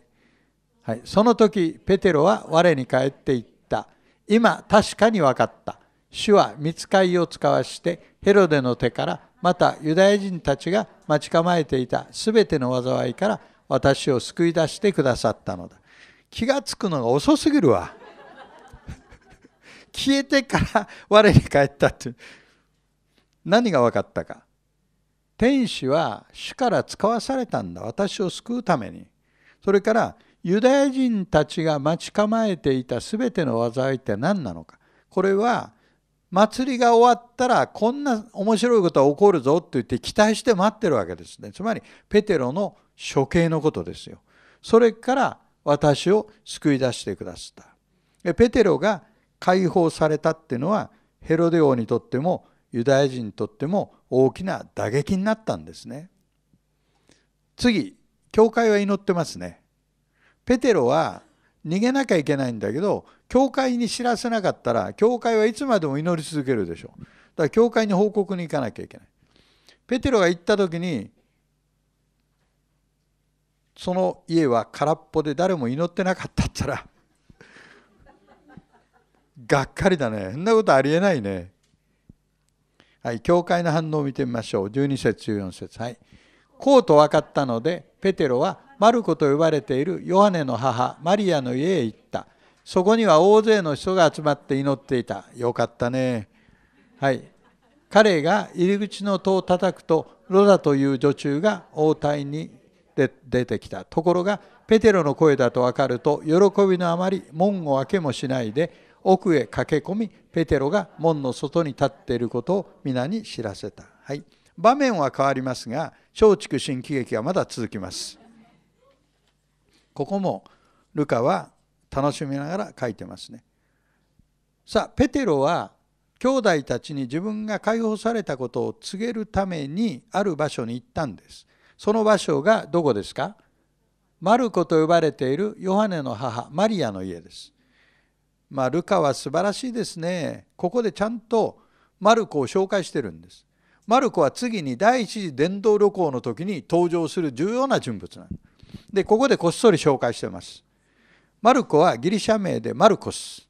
はい、その時ペテロは我に帰っていった今確かに分かった主は見つかいを使わしてヘロデの手からまたユダヤ人たちが待ち構えていた全ての災いから私を救い出してくださったのだ気が付くのが遅すぎるわ 消えてから我に帰ったって何が分かったか天使は主から使わされたんだ私を救うためにそれからユダヤ人たちが待ち構えていた全ての災いって何なのかこれは祭りが終わったらこんな面白いことは起こるぞって言って期待して待ってるわけですねつまりペテロの処刑のことですよそれから私を救い出してくださったペテロが解放されたっていうのはヘロデ王にとってもユダヤ人にとっても大きな打撃になったんですね。次、教会は祈ってますね。ペテロは逃げなきゃいけないんだけど、教会に知らせなかったら、教会はいつまでも祈り続けるでしょう。だから教会に報告に行かなきゃいけない。ペテロが行った時に、その家は空っぽで誰も祈ってなかったったらがっかりだね。そんなことありえないね。はい、教会の反応を見てみましょう。12節、14節。はい。こうと分かったので、ペテロはマルコと呼ばれているヨハネの母、マリアの家へ行った。そこには大勢の人が集まって祈っていた。よかったね。はい。彼が入り口の戸を叩くと、ロダという女中が応対に出てきた。ところが、ペテロの声だと分かると、喜びのあまり門を開けもしないで、奥へ駆け込み、ペテロが門の外に立っていることを皆に知らせた。はい、場面は変わりますが松竹新喜劇はまだ続きます。ここもルカは楽しみながら書いてますね。さあペテロは兄弟たちに自分が解放されたことを告げるためにある場所に行ったんです。その場所がどこですかマルコと呼ばれているヨハネの母マリアの家です。まあ、ルカは素晴らしいですね。ここでちゃんとマルコを紹介してるんです。マルコは次に第一次伝道旅行の時に登場する重要な人物なんです。で、ここでこっそり紹介してます。マルコはギリシャ名でマルコス。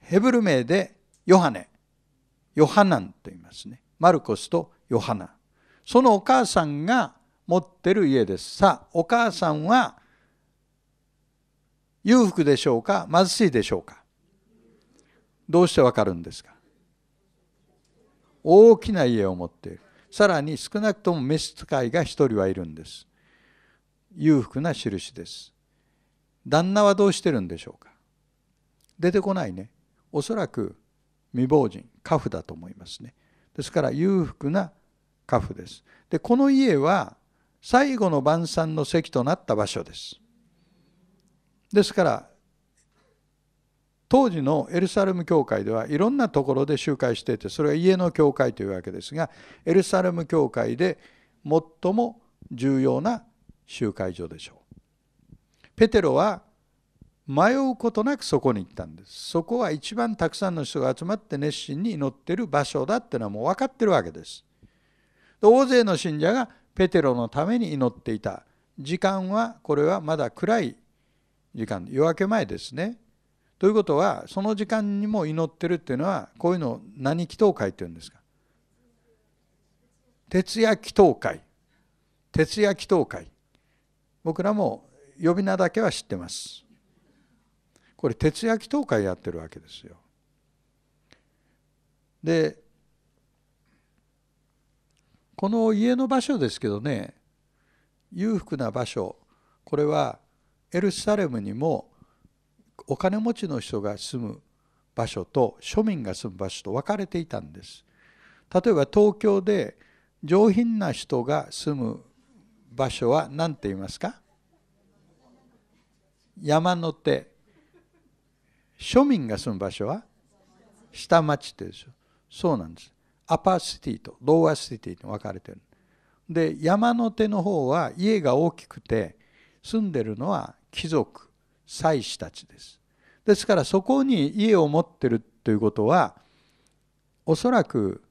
ヘブル名でヨハネ。ヨハナンと言いますね。マルコスとヨハナ。そのお母さんが持ってる家です。さあ、お母さんは裕福でしょうか貧しいでしょうかどうしてわかるんですか大きな家を持っているさらに少なくとも召使いが1人はいるんです裕福な印です旦那はどうしてるんでしょうか出てこないねおそらく未亡人家父だと思いますねですから裕福な家父ですでこの家は最後の晩餐の席となった場所ですですから当時のエルサレム教会ではいろんなところで集会していてそれは家の教会というわけですがエルサレム教会で最も重要な集会所でしょう。ペテロは迷うことなくそこに行ったんです。そこは一番たくさんの人が集まって熱心に祈ってる場所だってのはもう分かってるわけです。大勢の信者がペテロのために祈っていた。時間はこれはまだ暗い時間夜明け前ですねということはその時間にも祈ってるっていうのはこういうのを何祈祷会っていうんですか徹夜祈祷会徹夜祈祷会僕らも呼び名だけは知ってますこれ徹夜祈祷会やってるわけですよでこの家の場所ですけどね裕福な場所これはエルサレムにもお金持ちの人が住む場所と庶民が住む場所と分かれていたんです。例えば東京で上品な人が住む場所は何て言いますか山の手庶民が住む場所は下町ってでしょそうなんですアパーシティとローアシティに分かれてるで山の手の方は家が大きくて住んでるのは貴族祭司たちですですからそこに家を持ってるということはおそらく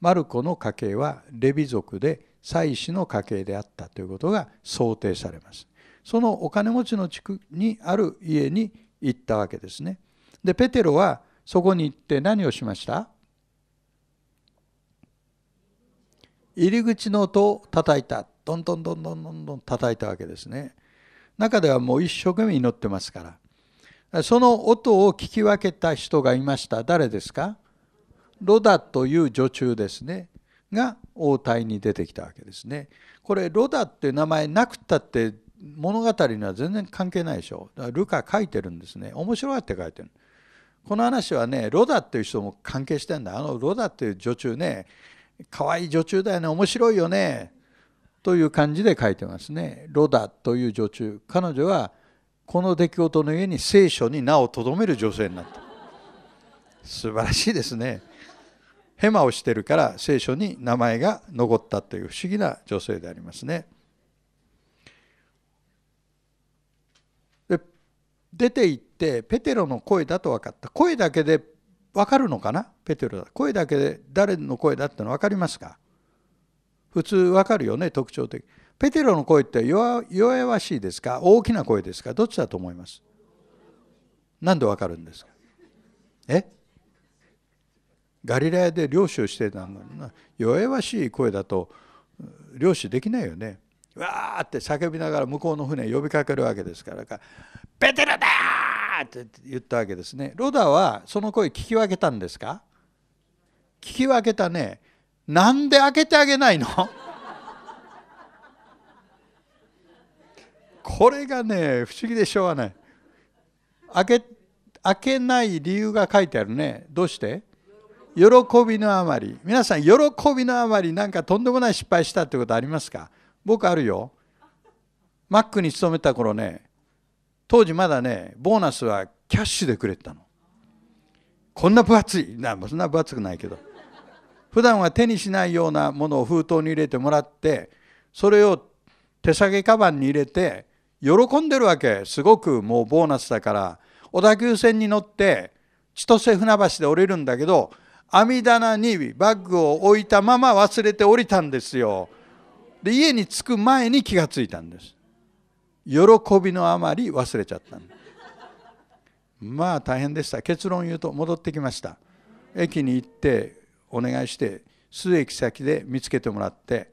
マルコの家系はレビ族で祭司の家系であったということが想定されますそのお金持ちの地区にある家に行ったわけですねでペテロはそこに行って何をしました入り口の音を叩いたどんどんどんどんどんどん叩いたわけですね。中ではもう一生懸命祈ってますから。その音を聞き分けた人がいました。誰ですかロダという女中ですね。が応対に出てきたわけですね。これロダっていう名前なくったって物語には全然関係ないでしょ。だからルカ書いてるんですね。面白がって書いてる。この話はね、ロダっていう人も関係してんだ。あのロダっていう女中ね、可愛い女中だよね、面白いよね。という感じで書いてますね。ロダという女中彼女はこの出来事の上に聖書に名をとどめる女性になった。素晴らしいですね。ヘマをしてるから聖書に名前が残ったという不思議な女性でありますね。で出て行ってペテロの声だと分かった。声だけで分かるのかなペテロだ。声だけで誰の声だっての分かりますか普通わかるよね特徴的ペテロの声って弱々しいですか大きな声ですかどっちだと思います何でわかるんですかえガリラヤで漁師をしてたのにな弱々しい声だと漁師できないよねわーって叫びながら向こうの船呼びかけるわけですからか「ペテロだ!」って言ったわけですねロダはその声聞き分けたんですか聞き分けたねなんで開けてあげないの これがね不思議でしょうがない開け開けない理由が書いてあるねどうして喜びのあまり皆さん喜びのあまりなんかとんでもない失敗したってことありますか僕あるよマックに勤めた頃ね当時まだねボーナスはキャッシュでくれてたのこんな分厚いなそんな分厚くないけど普段は手にしないようなものを封筒に入れてもらってそれを手提げカバンに入れて喜んでるわけすごくもうボーナスだから小田急線に乗って千歳船橋で降りるんだけど網棚にバッグを置いたまま忘れて降りたんですよで家に着く前に気がついたんです喜びのあまり忘れちゃったまあ大変でした結論言うと戻ってきました駅に行ってお願いして数駅先で見つけてもらって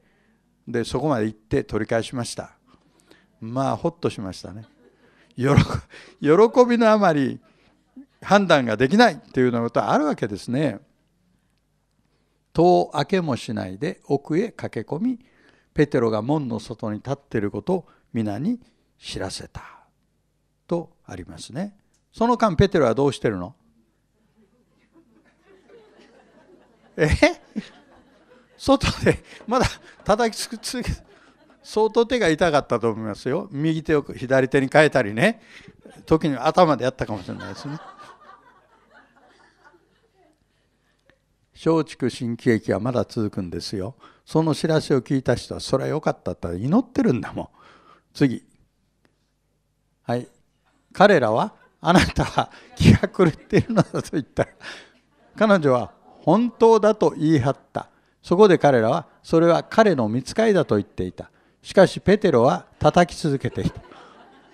でそこまで行って取り返しましたまあほっとしましたね喜びのあまり判断ができないっていうようなことはあるわけですね戸を開けもしないで奥へ駆け込みペテロが門の外に立っていることを皆に知らせたとありますねその間ペテロはどうしてるのえ外でまだ叩きくつ相当手が痛かったと思いますよ右手を左手に変えたりね時に頭でやったかもしれないですね松竹新喜劇はまだ続くんですよその知らせを聞いた人はそれは良かったって祈ってるんだもん次はい彼らはあなたは気が狂っているのだと言った彼女は本当だと言い張った。そこで彼らは、それは彼の見つかりだと言っていた。しかし、ペテロは叩き続けていた。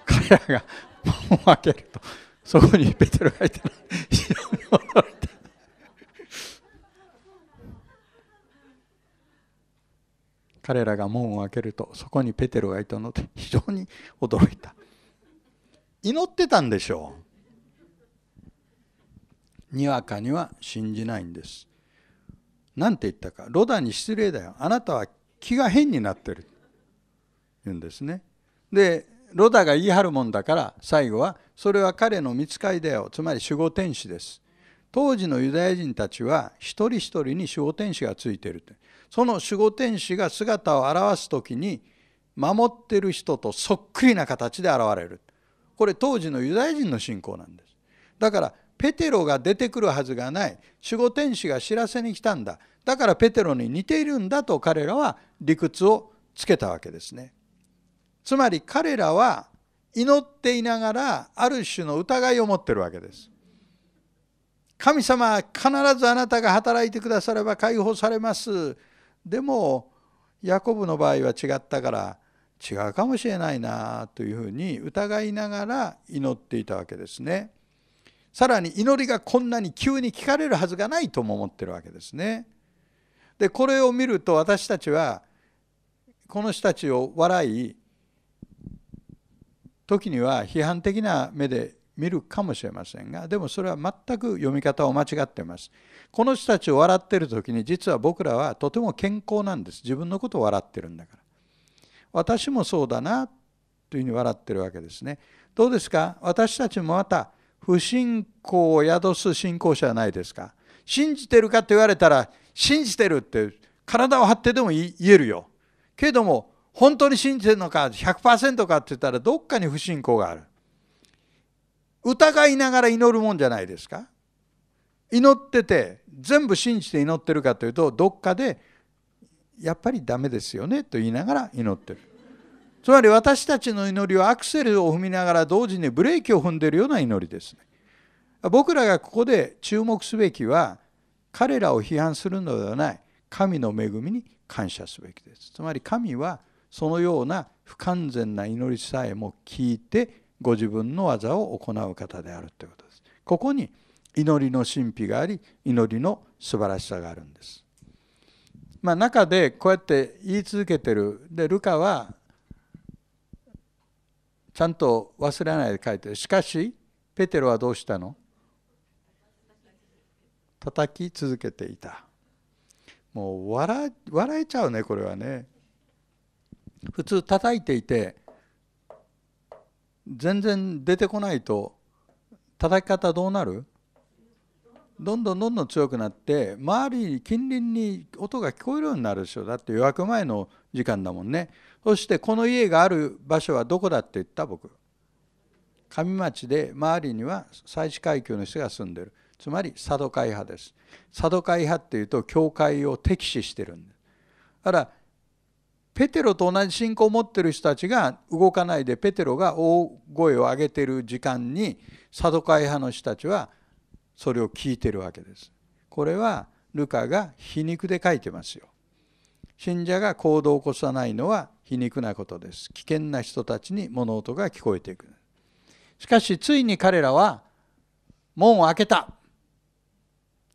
彼らが門を開けると、そこにペテロがいた非常に驚いた。彼らが門を開けるとそこにペテロがいたので非常に驚いた祈ってたんでしょうにわかには信じないんです。なんて言ったか、ロダに失礼だよ。あなたは気が変になってる。言うんですね。で、ロダが言い張るもんだから、最後は、それは彼の見つかりだよ。つまり守護天使です。当時のユダヤ人たちは、一人一人に守護天使がついてるその守護天使が姿を現す時に、守ってる人とそっくりな形で現れる。これ当時のユダヤ人の信仰なんです。だからペテロが出てくるはずがない守護天使が知らせに来たんだだからペテロに似ているんだと彼らは理屈をつけたわけですねつまり彼らは祈っていながらある種の疑いを持ってるわけです神様必ずあなたが働いてくだされば解放されますでもヤコブの場合は違ったから違うかもしれないなというふうに疑いながら祈っていたわけですね。さらに祈りがこんなに急に聞かれるはずがないとも思ってるわけですね。でこれを見ると私たちはこの人たちを笑い時には批判的な目で見るかもしれませんがでもそれは全く読み方を間違ってます。この人たちを笑ってる時に実は僕らはとても健康なんです自分のことを笑ってるんだから。私もそうだなというふうに笑ってるわけですね。どうですか私たちもまた不信仰を宿す信仰者はないですか信じてるかと言われたら信じてるって体を張ってでも言えるよけれども本当に信じてるのか100%かって言ったらどっかに不信仰がある疑いながら祈るもんじゃないですか祈ってて全部信じて祈ってるかというとどっかでやっぱりダメですよねと言いながら祈ってるつまり私たちの祈りはアクセルを踏みながら同時にブレーキを踏んでいるような祈りですね。僕らがここで注目すべきは彼らを批判するのではない神の恵みに感謝すべきです。つまり神はそのような不完全な祈りさえも聞いてご自分の技を行う方であるということです。ここに祈りの神秘があり祈りの素晴らしさがあるんです。まあ、中でこうやって言い続けてるでルカはちゃんと忘れないで書いてしかしペテロはどうしたの叩き続けていたもう笑えちゃうねこれはね普通叩いていて全然出てこないと叩き方どうなるどんどんどんどん強くなって周りに近隣に音が聞こえるようになるでしょだって予約前の時間だもんねそしてこの家がある場所はどこだって言った僕上町で周りには祭司階級の人が住んでるつまり佐渡会派です佐渡会派っていうと教会を敵視してるんですだからペテロと同じ信仰を持ってる人たちが動かないでペテロが大声を上げてる時間にサドカイ派の人たちはそれを聞いてるわけです。これはルカが皮肉で書いてますよ。信者が行動を起こさないのは皮肉なことです危険な人たちに物音が聞こえていくしかしついに彼らは門を開けた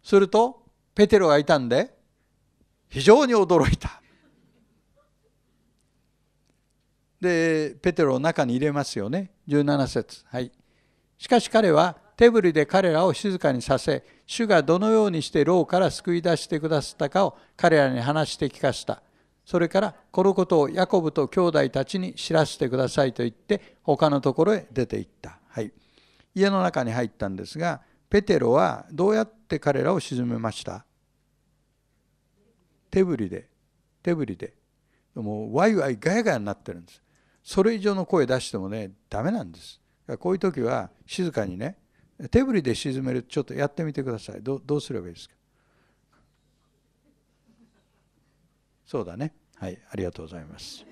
するとペテロがいたんで非常に驚いたでペテロを中に入れますよね17節はいしかし彼は手振りで彼らを静かにさせ主がどのようにして牢から救い出してくださったかを彼らに話して聞かせたそれからこのことをヤコブと兄弟たちに知らせてくださいと言って他のところへ出て行った、はい、家の中に入ったんですがペテロはどうやって彼らを沈めました手振りで手振りでもうワイワイガヤガヤになってるんですそれ以上の声出してもねダメなんですこういう時は静かにね手振りで沈めるちょっとやってみてくださいどうすればいいですかそうだねはいありがとうございます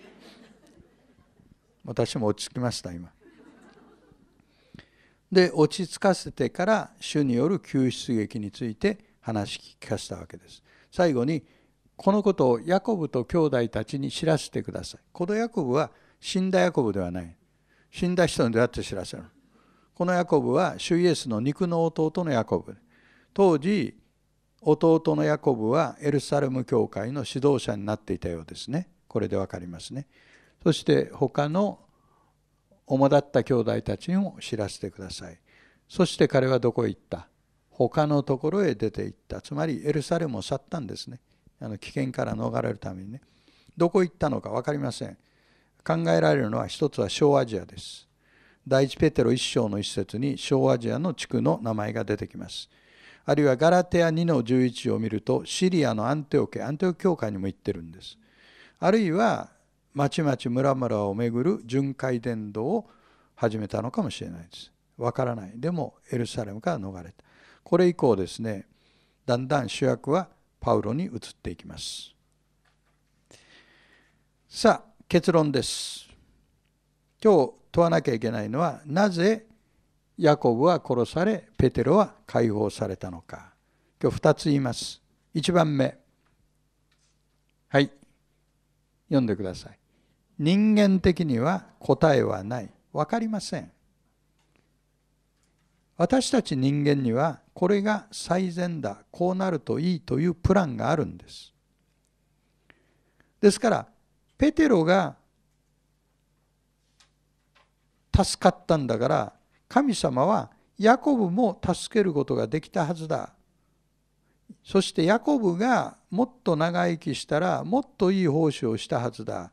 私も落ち着きました今で落ち着かせてから主による救出劇について話聞かせたわけです最後にこのことをヤコブと兄弟たちに知らせてくださいこのヤコブは死んだヤコブではない死んだ人にどうやって知らせるこのヤコブは主イエスの肉の弟のヤコブ当時弟のヤコブはエルサレム教会の指導者になっていたようですねこれでわかりますねそして他の主だった兄弟たちにも知らせてくださいそして彼はどこへ行った他のところへ出て行ったつまりエルサレムを去ったんですねあの危険から逃れるためにねどこ行ったのか分かりません考えられるのは一つは小アジアです第一ペテロ一章の一節に小アジアの地区の名前が出てきますあるいはガラテア2の11を見るとシリアのアンテオケアンテオ教会にも行ってるんですあるいは町々村々を巡る巡回伝道を始めたのかもしれないですわからないでもエルサレムから逃れたこれ以降ですねだんだん主役はパウロに移っていきますさあ結論です今日問わなきゃいけないのはなぜヤコブは殺されペテロは解放されたのか今日2つ言います1番目はい読んでください人間的には答えはない分かりません私たち人間にはこれが最善だこうなるといいというプランがあるんですですからペテロが助かったんだから神様はヤコブも助けることができたはずだ。そしてヤコブがもっと長生きしたらもっといい奉仕をしたはずだ。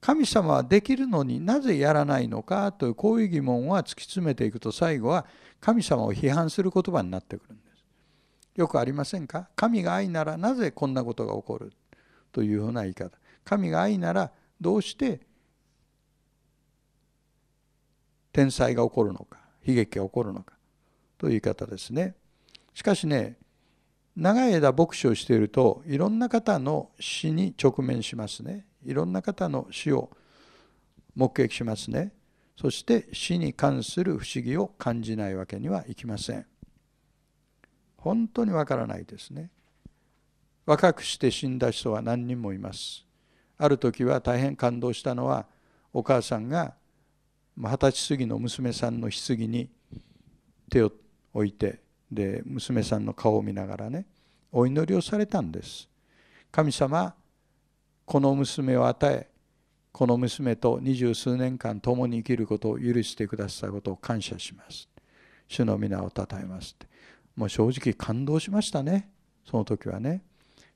神様はできるのになぜやらないのかというこういう疑問は突き詰めていくと最後は神様を批判する言葉になってくるんです。よくありませんか神が愛ならなぜこんなことが起こるというような言い方。神が愛ならどうして天災が起こるのか。悲劇が起こるのかという言い方ですね。しかしね長い間牧師をしているといろんな方の死に直面しますねいろんな方の死を目撃しますねそして死に関する不思議を感じないわけにはいきません本当にわからないですね若くして死んだ人は何人もいますある時は大変感動したのはお母さんが二十歳過ぎの娘さんの棺に手を置いてで娘さんの顔を見ながらねお祈りをされたんです神様この娘を与えこの娘と二十数年間共に生きることを許してくださったことを感謝します主の皆をたたえますってもう正直感動しましたねその時はね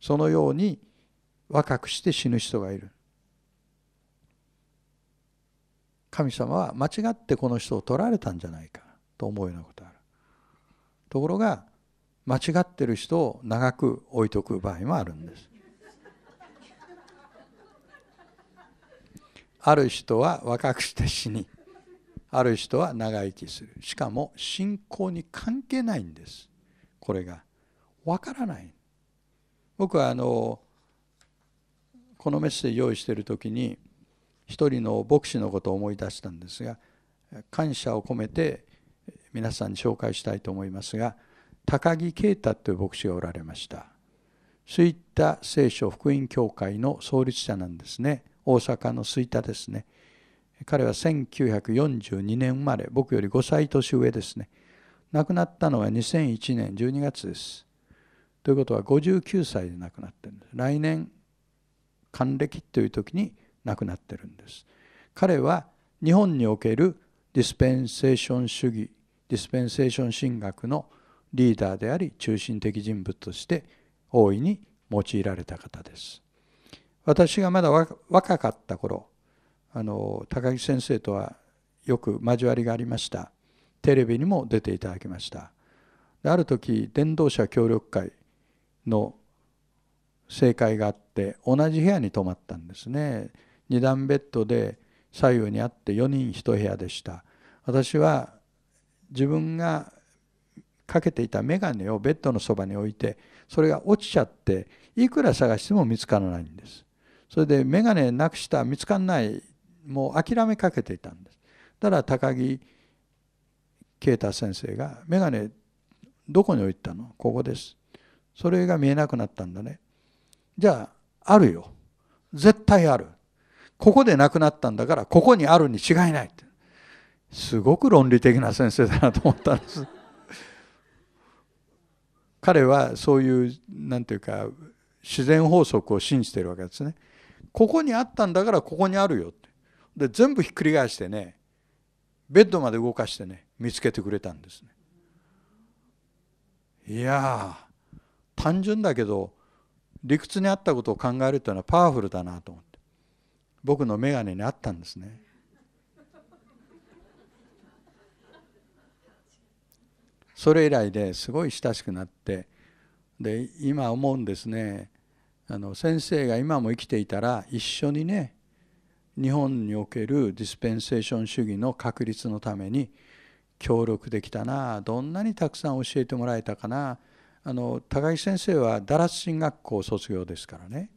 そのように若くして死ぬ人がいる神様は間違ってこの人を取られたんじゃないかと思うようなことあるところが間違ってる人を長く置いとく場合もあるんですある人は若くして死にある人は長生きするしかも信仰に関係ないんですこれがわからない僕はあのこのメッセージ用意してる時に「一人の牧師のことを思い出したんですが感謝を込めて皆さんに紹介したいと思いますが高木啓太という牧師がおられました吹いた聖書福音教会の創立者なんですね大阪の吹田ですね彼は1942年生まれ僕より5歳年上ですね亡くなったのは2001年12月ですということは59歳で亡くなってるんです来年還暦という時に亡くなってるんです彼は日本におけるディスペンセーション主義ディスペンセーション神学のリーダーであり中心的人物として大いに用いられた方です私がまだ若かった頃あの高木先生とはよく交わりがありましたテレビにも出ていただきましたである時伝道者協力会の正会があって同じ部屋に泊まったんですね2段ベッドで左右にあって4人1部屋でした私は自分がかけていた眼鏡をベッドのそばに置いてそれが落ちちゃっていくら探しても見つからないんですそれで眼鏡なくした見つからないもう諦めかけていたんですだから高木啓太先生が「眼鏡どこに置いたのここです」それが見えなくなったんだねじゃああるよ絶対あるここで亡くなったんだからここにあるに違いないってすごく論理的な先生だなと思ったんです 彼はそういう何て言うか自然法則を信じてるわけですねここにあったんだからここにあるよってで全部ひっくり返してねベッドまで動かしてね見つけてくれたんですねいや単純だけど理屈にあったことを考えるというのはパワフルだなと思って。僕の眼鏡にあったんですね。それ以来ですごい親しくなってで今思うんですねあの先生が今も生きていたら一緒にね日本におけるディスペンセーション主義の確立のために協力できたなどんなにたくさん教えてもらえたかなあの高木先生はダラス進学校卒業ですからね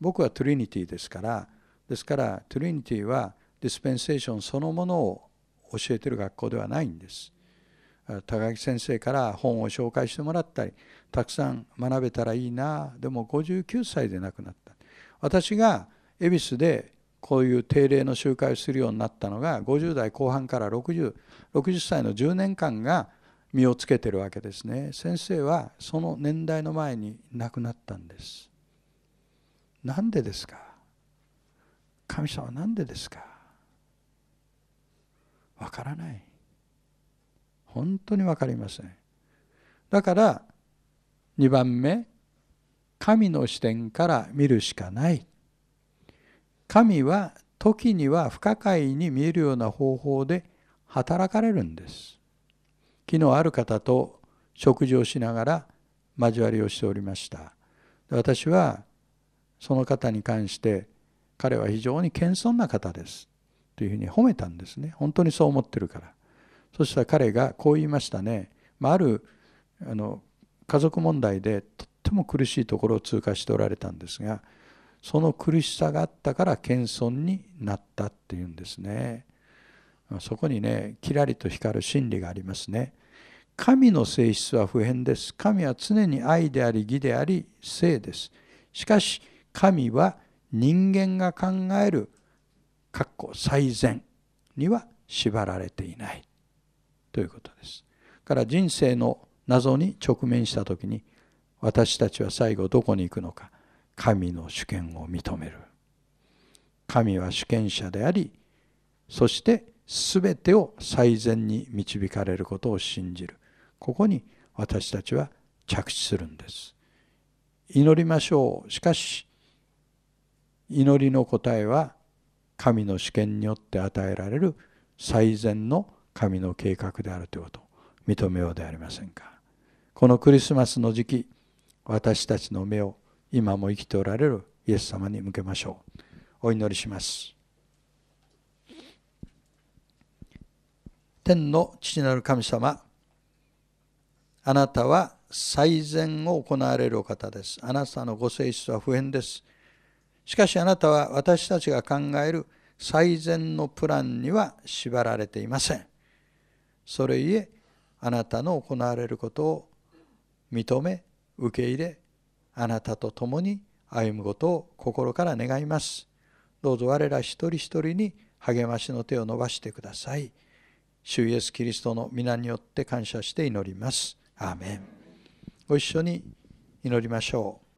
僕はトリニティですからですからトゥリニティはディスペンセーションそのものを教えてる学校ではないんです高木先生から本を紹介してもらったりたくさん学べたらいいなでも59歳で亡くなった私が恵比寿でこういう定例の集会をするようになったのが50代後半から6060 60歳の10年間が身をつけてるわけですね先生はその年代の前に亡くなったんですなんでですか神様なでですかわからない本当に分かりませんだから2番目神の視点から見るしかない神は時には不可解に見えるような方法で働かれるんです昨日ある方と食事をしながら交わりをしておりました私はその方に関して彼は非常に謙遜な方ですというふうに褒めたんですね本当にそう思ってるからそしたら彼がこう言いましたね、まあ、あるあの家族問題でとっても苦しいところを通過しておられたんですがその苦しさがあったから謙遜になったっていうんですねそこにねきらりと光る真理がありますね神の性質は不変です神は常に愛であり義であり性ですしかし神は人間が考える括弧最善には縛られていないということです。から人生の謎に直面した時に私たちは最後どこに行くのか神の主権を認める神は主権者でありそして全てを最善に導かれることを信じるここに私たちは着地するんです祈りましょうしかし祈りの答えは神の主権によって与えられる最善の神の計画であるということを認めようではありませんかこのクリスマスの時期私たちの目を今も生きておられるイエス様に向けましょうお祈りします天の父なる神様あなたは最善を行われるお方ですあなたのご性質は不変ですしかしあなたは私たちが考える最善のプランには縛られていません。それゆえあなたの行われることを認め受け入れあなたと共に歩むことを心から願います。どうぞ我ら一人一人に励ましの手を伸ばしてください。主イエス・キリストの皆によって感謝して祈ります。アーメン。ご一緒に祈りましょう。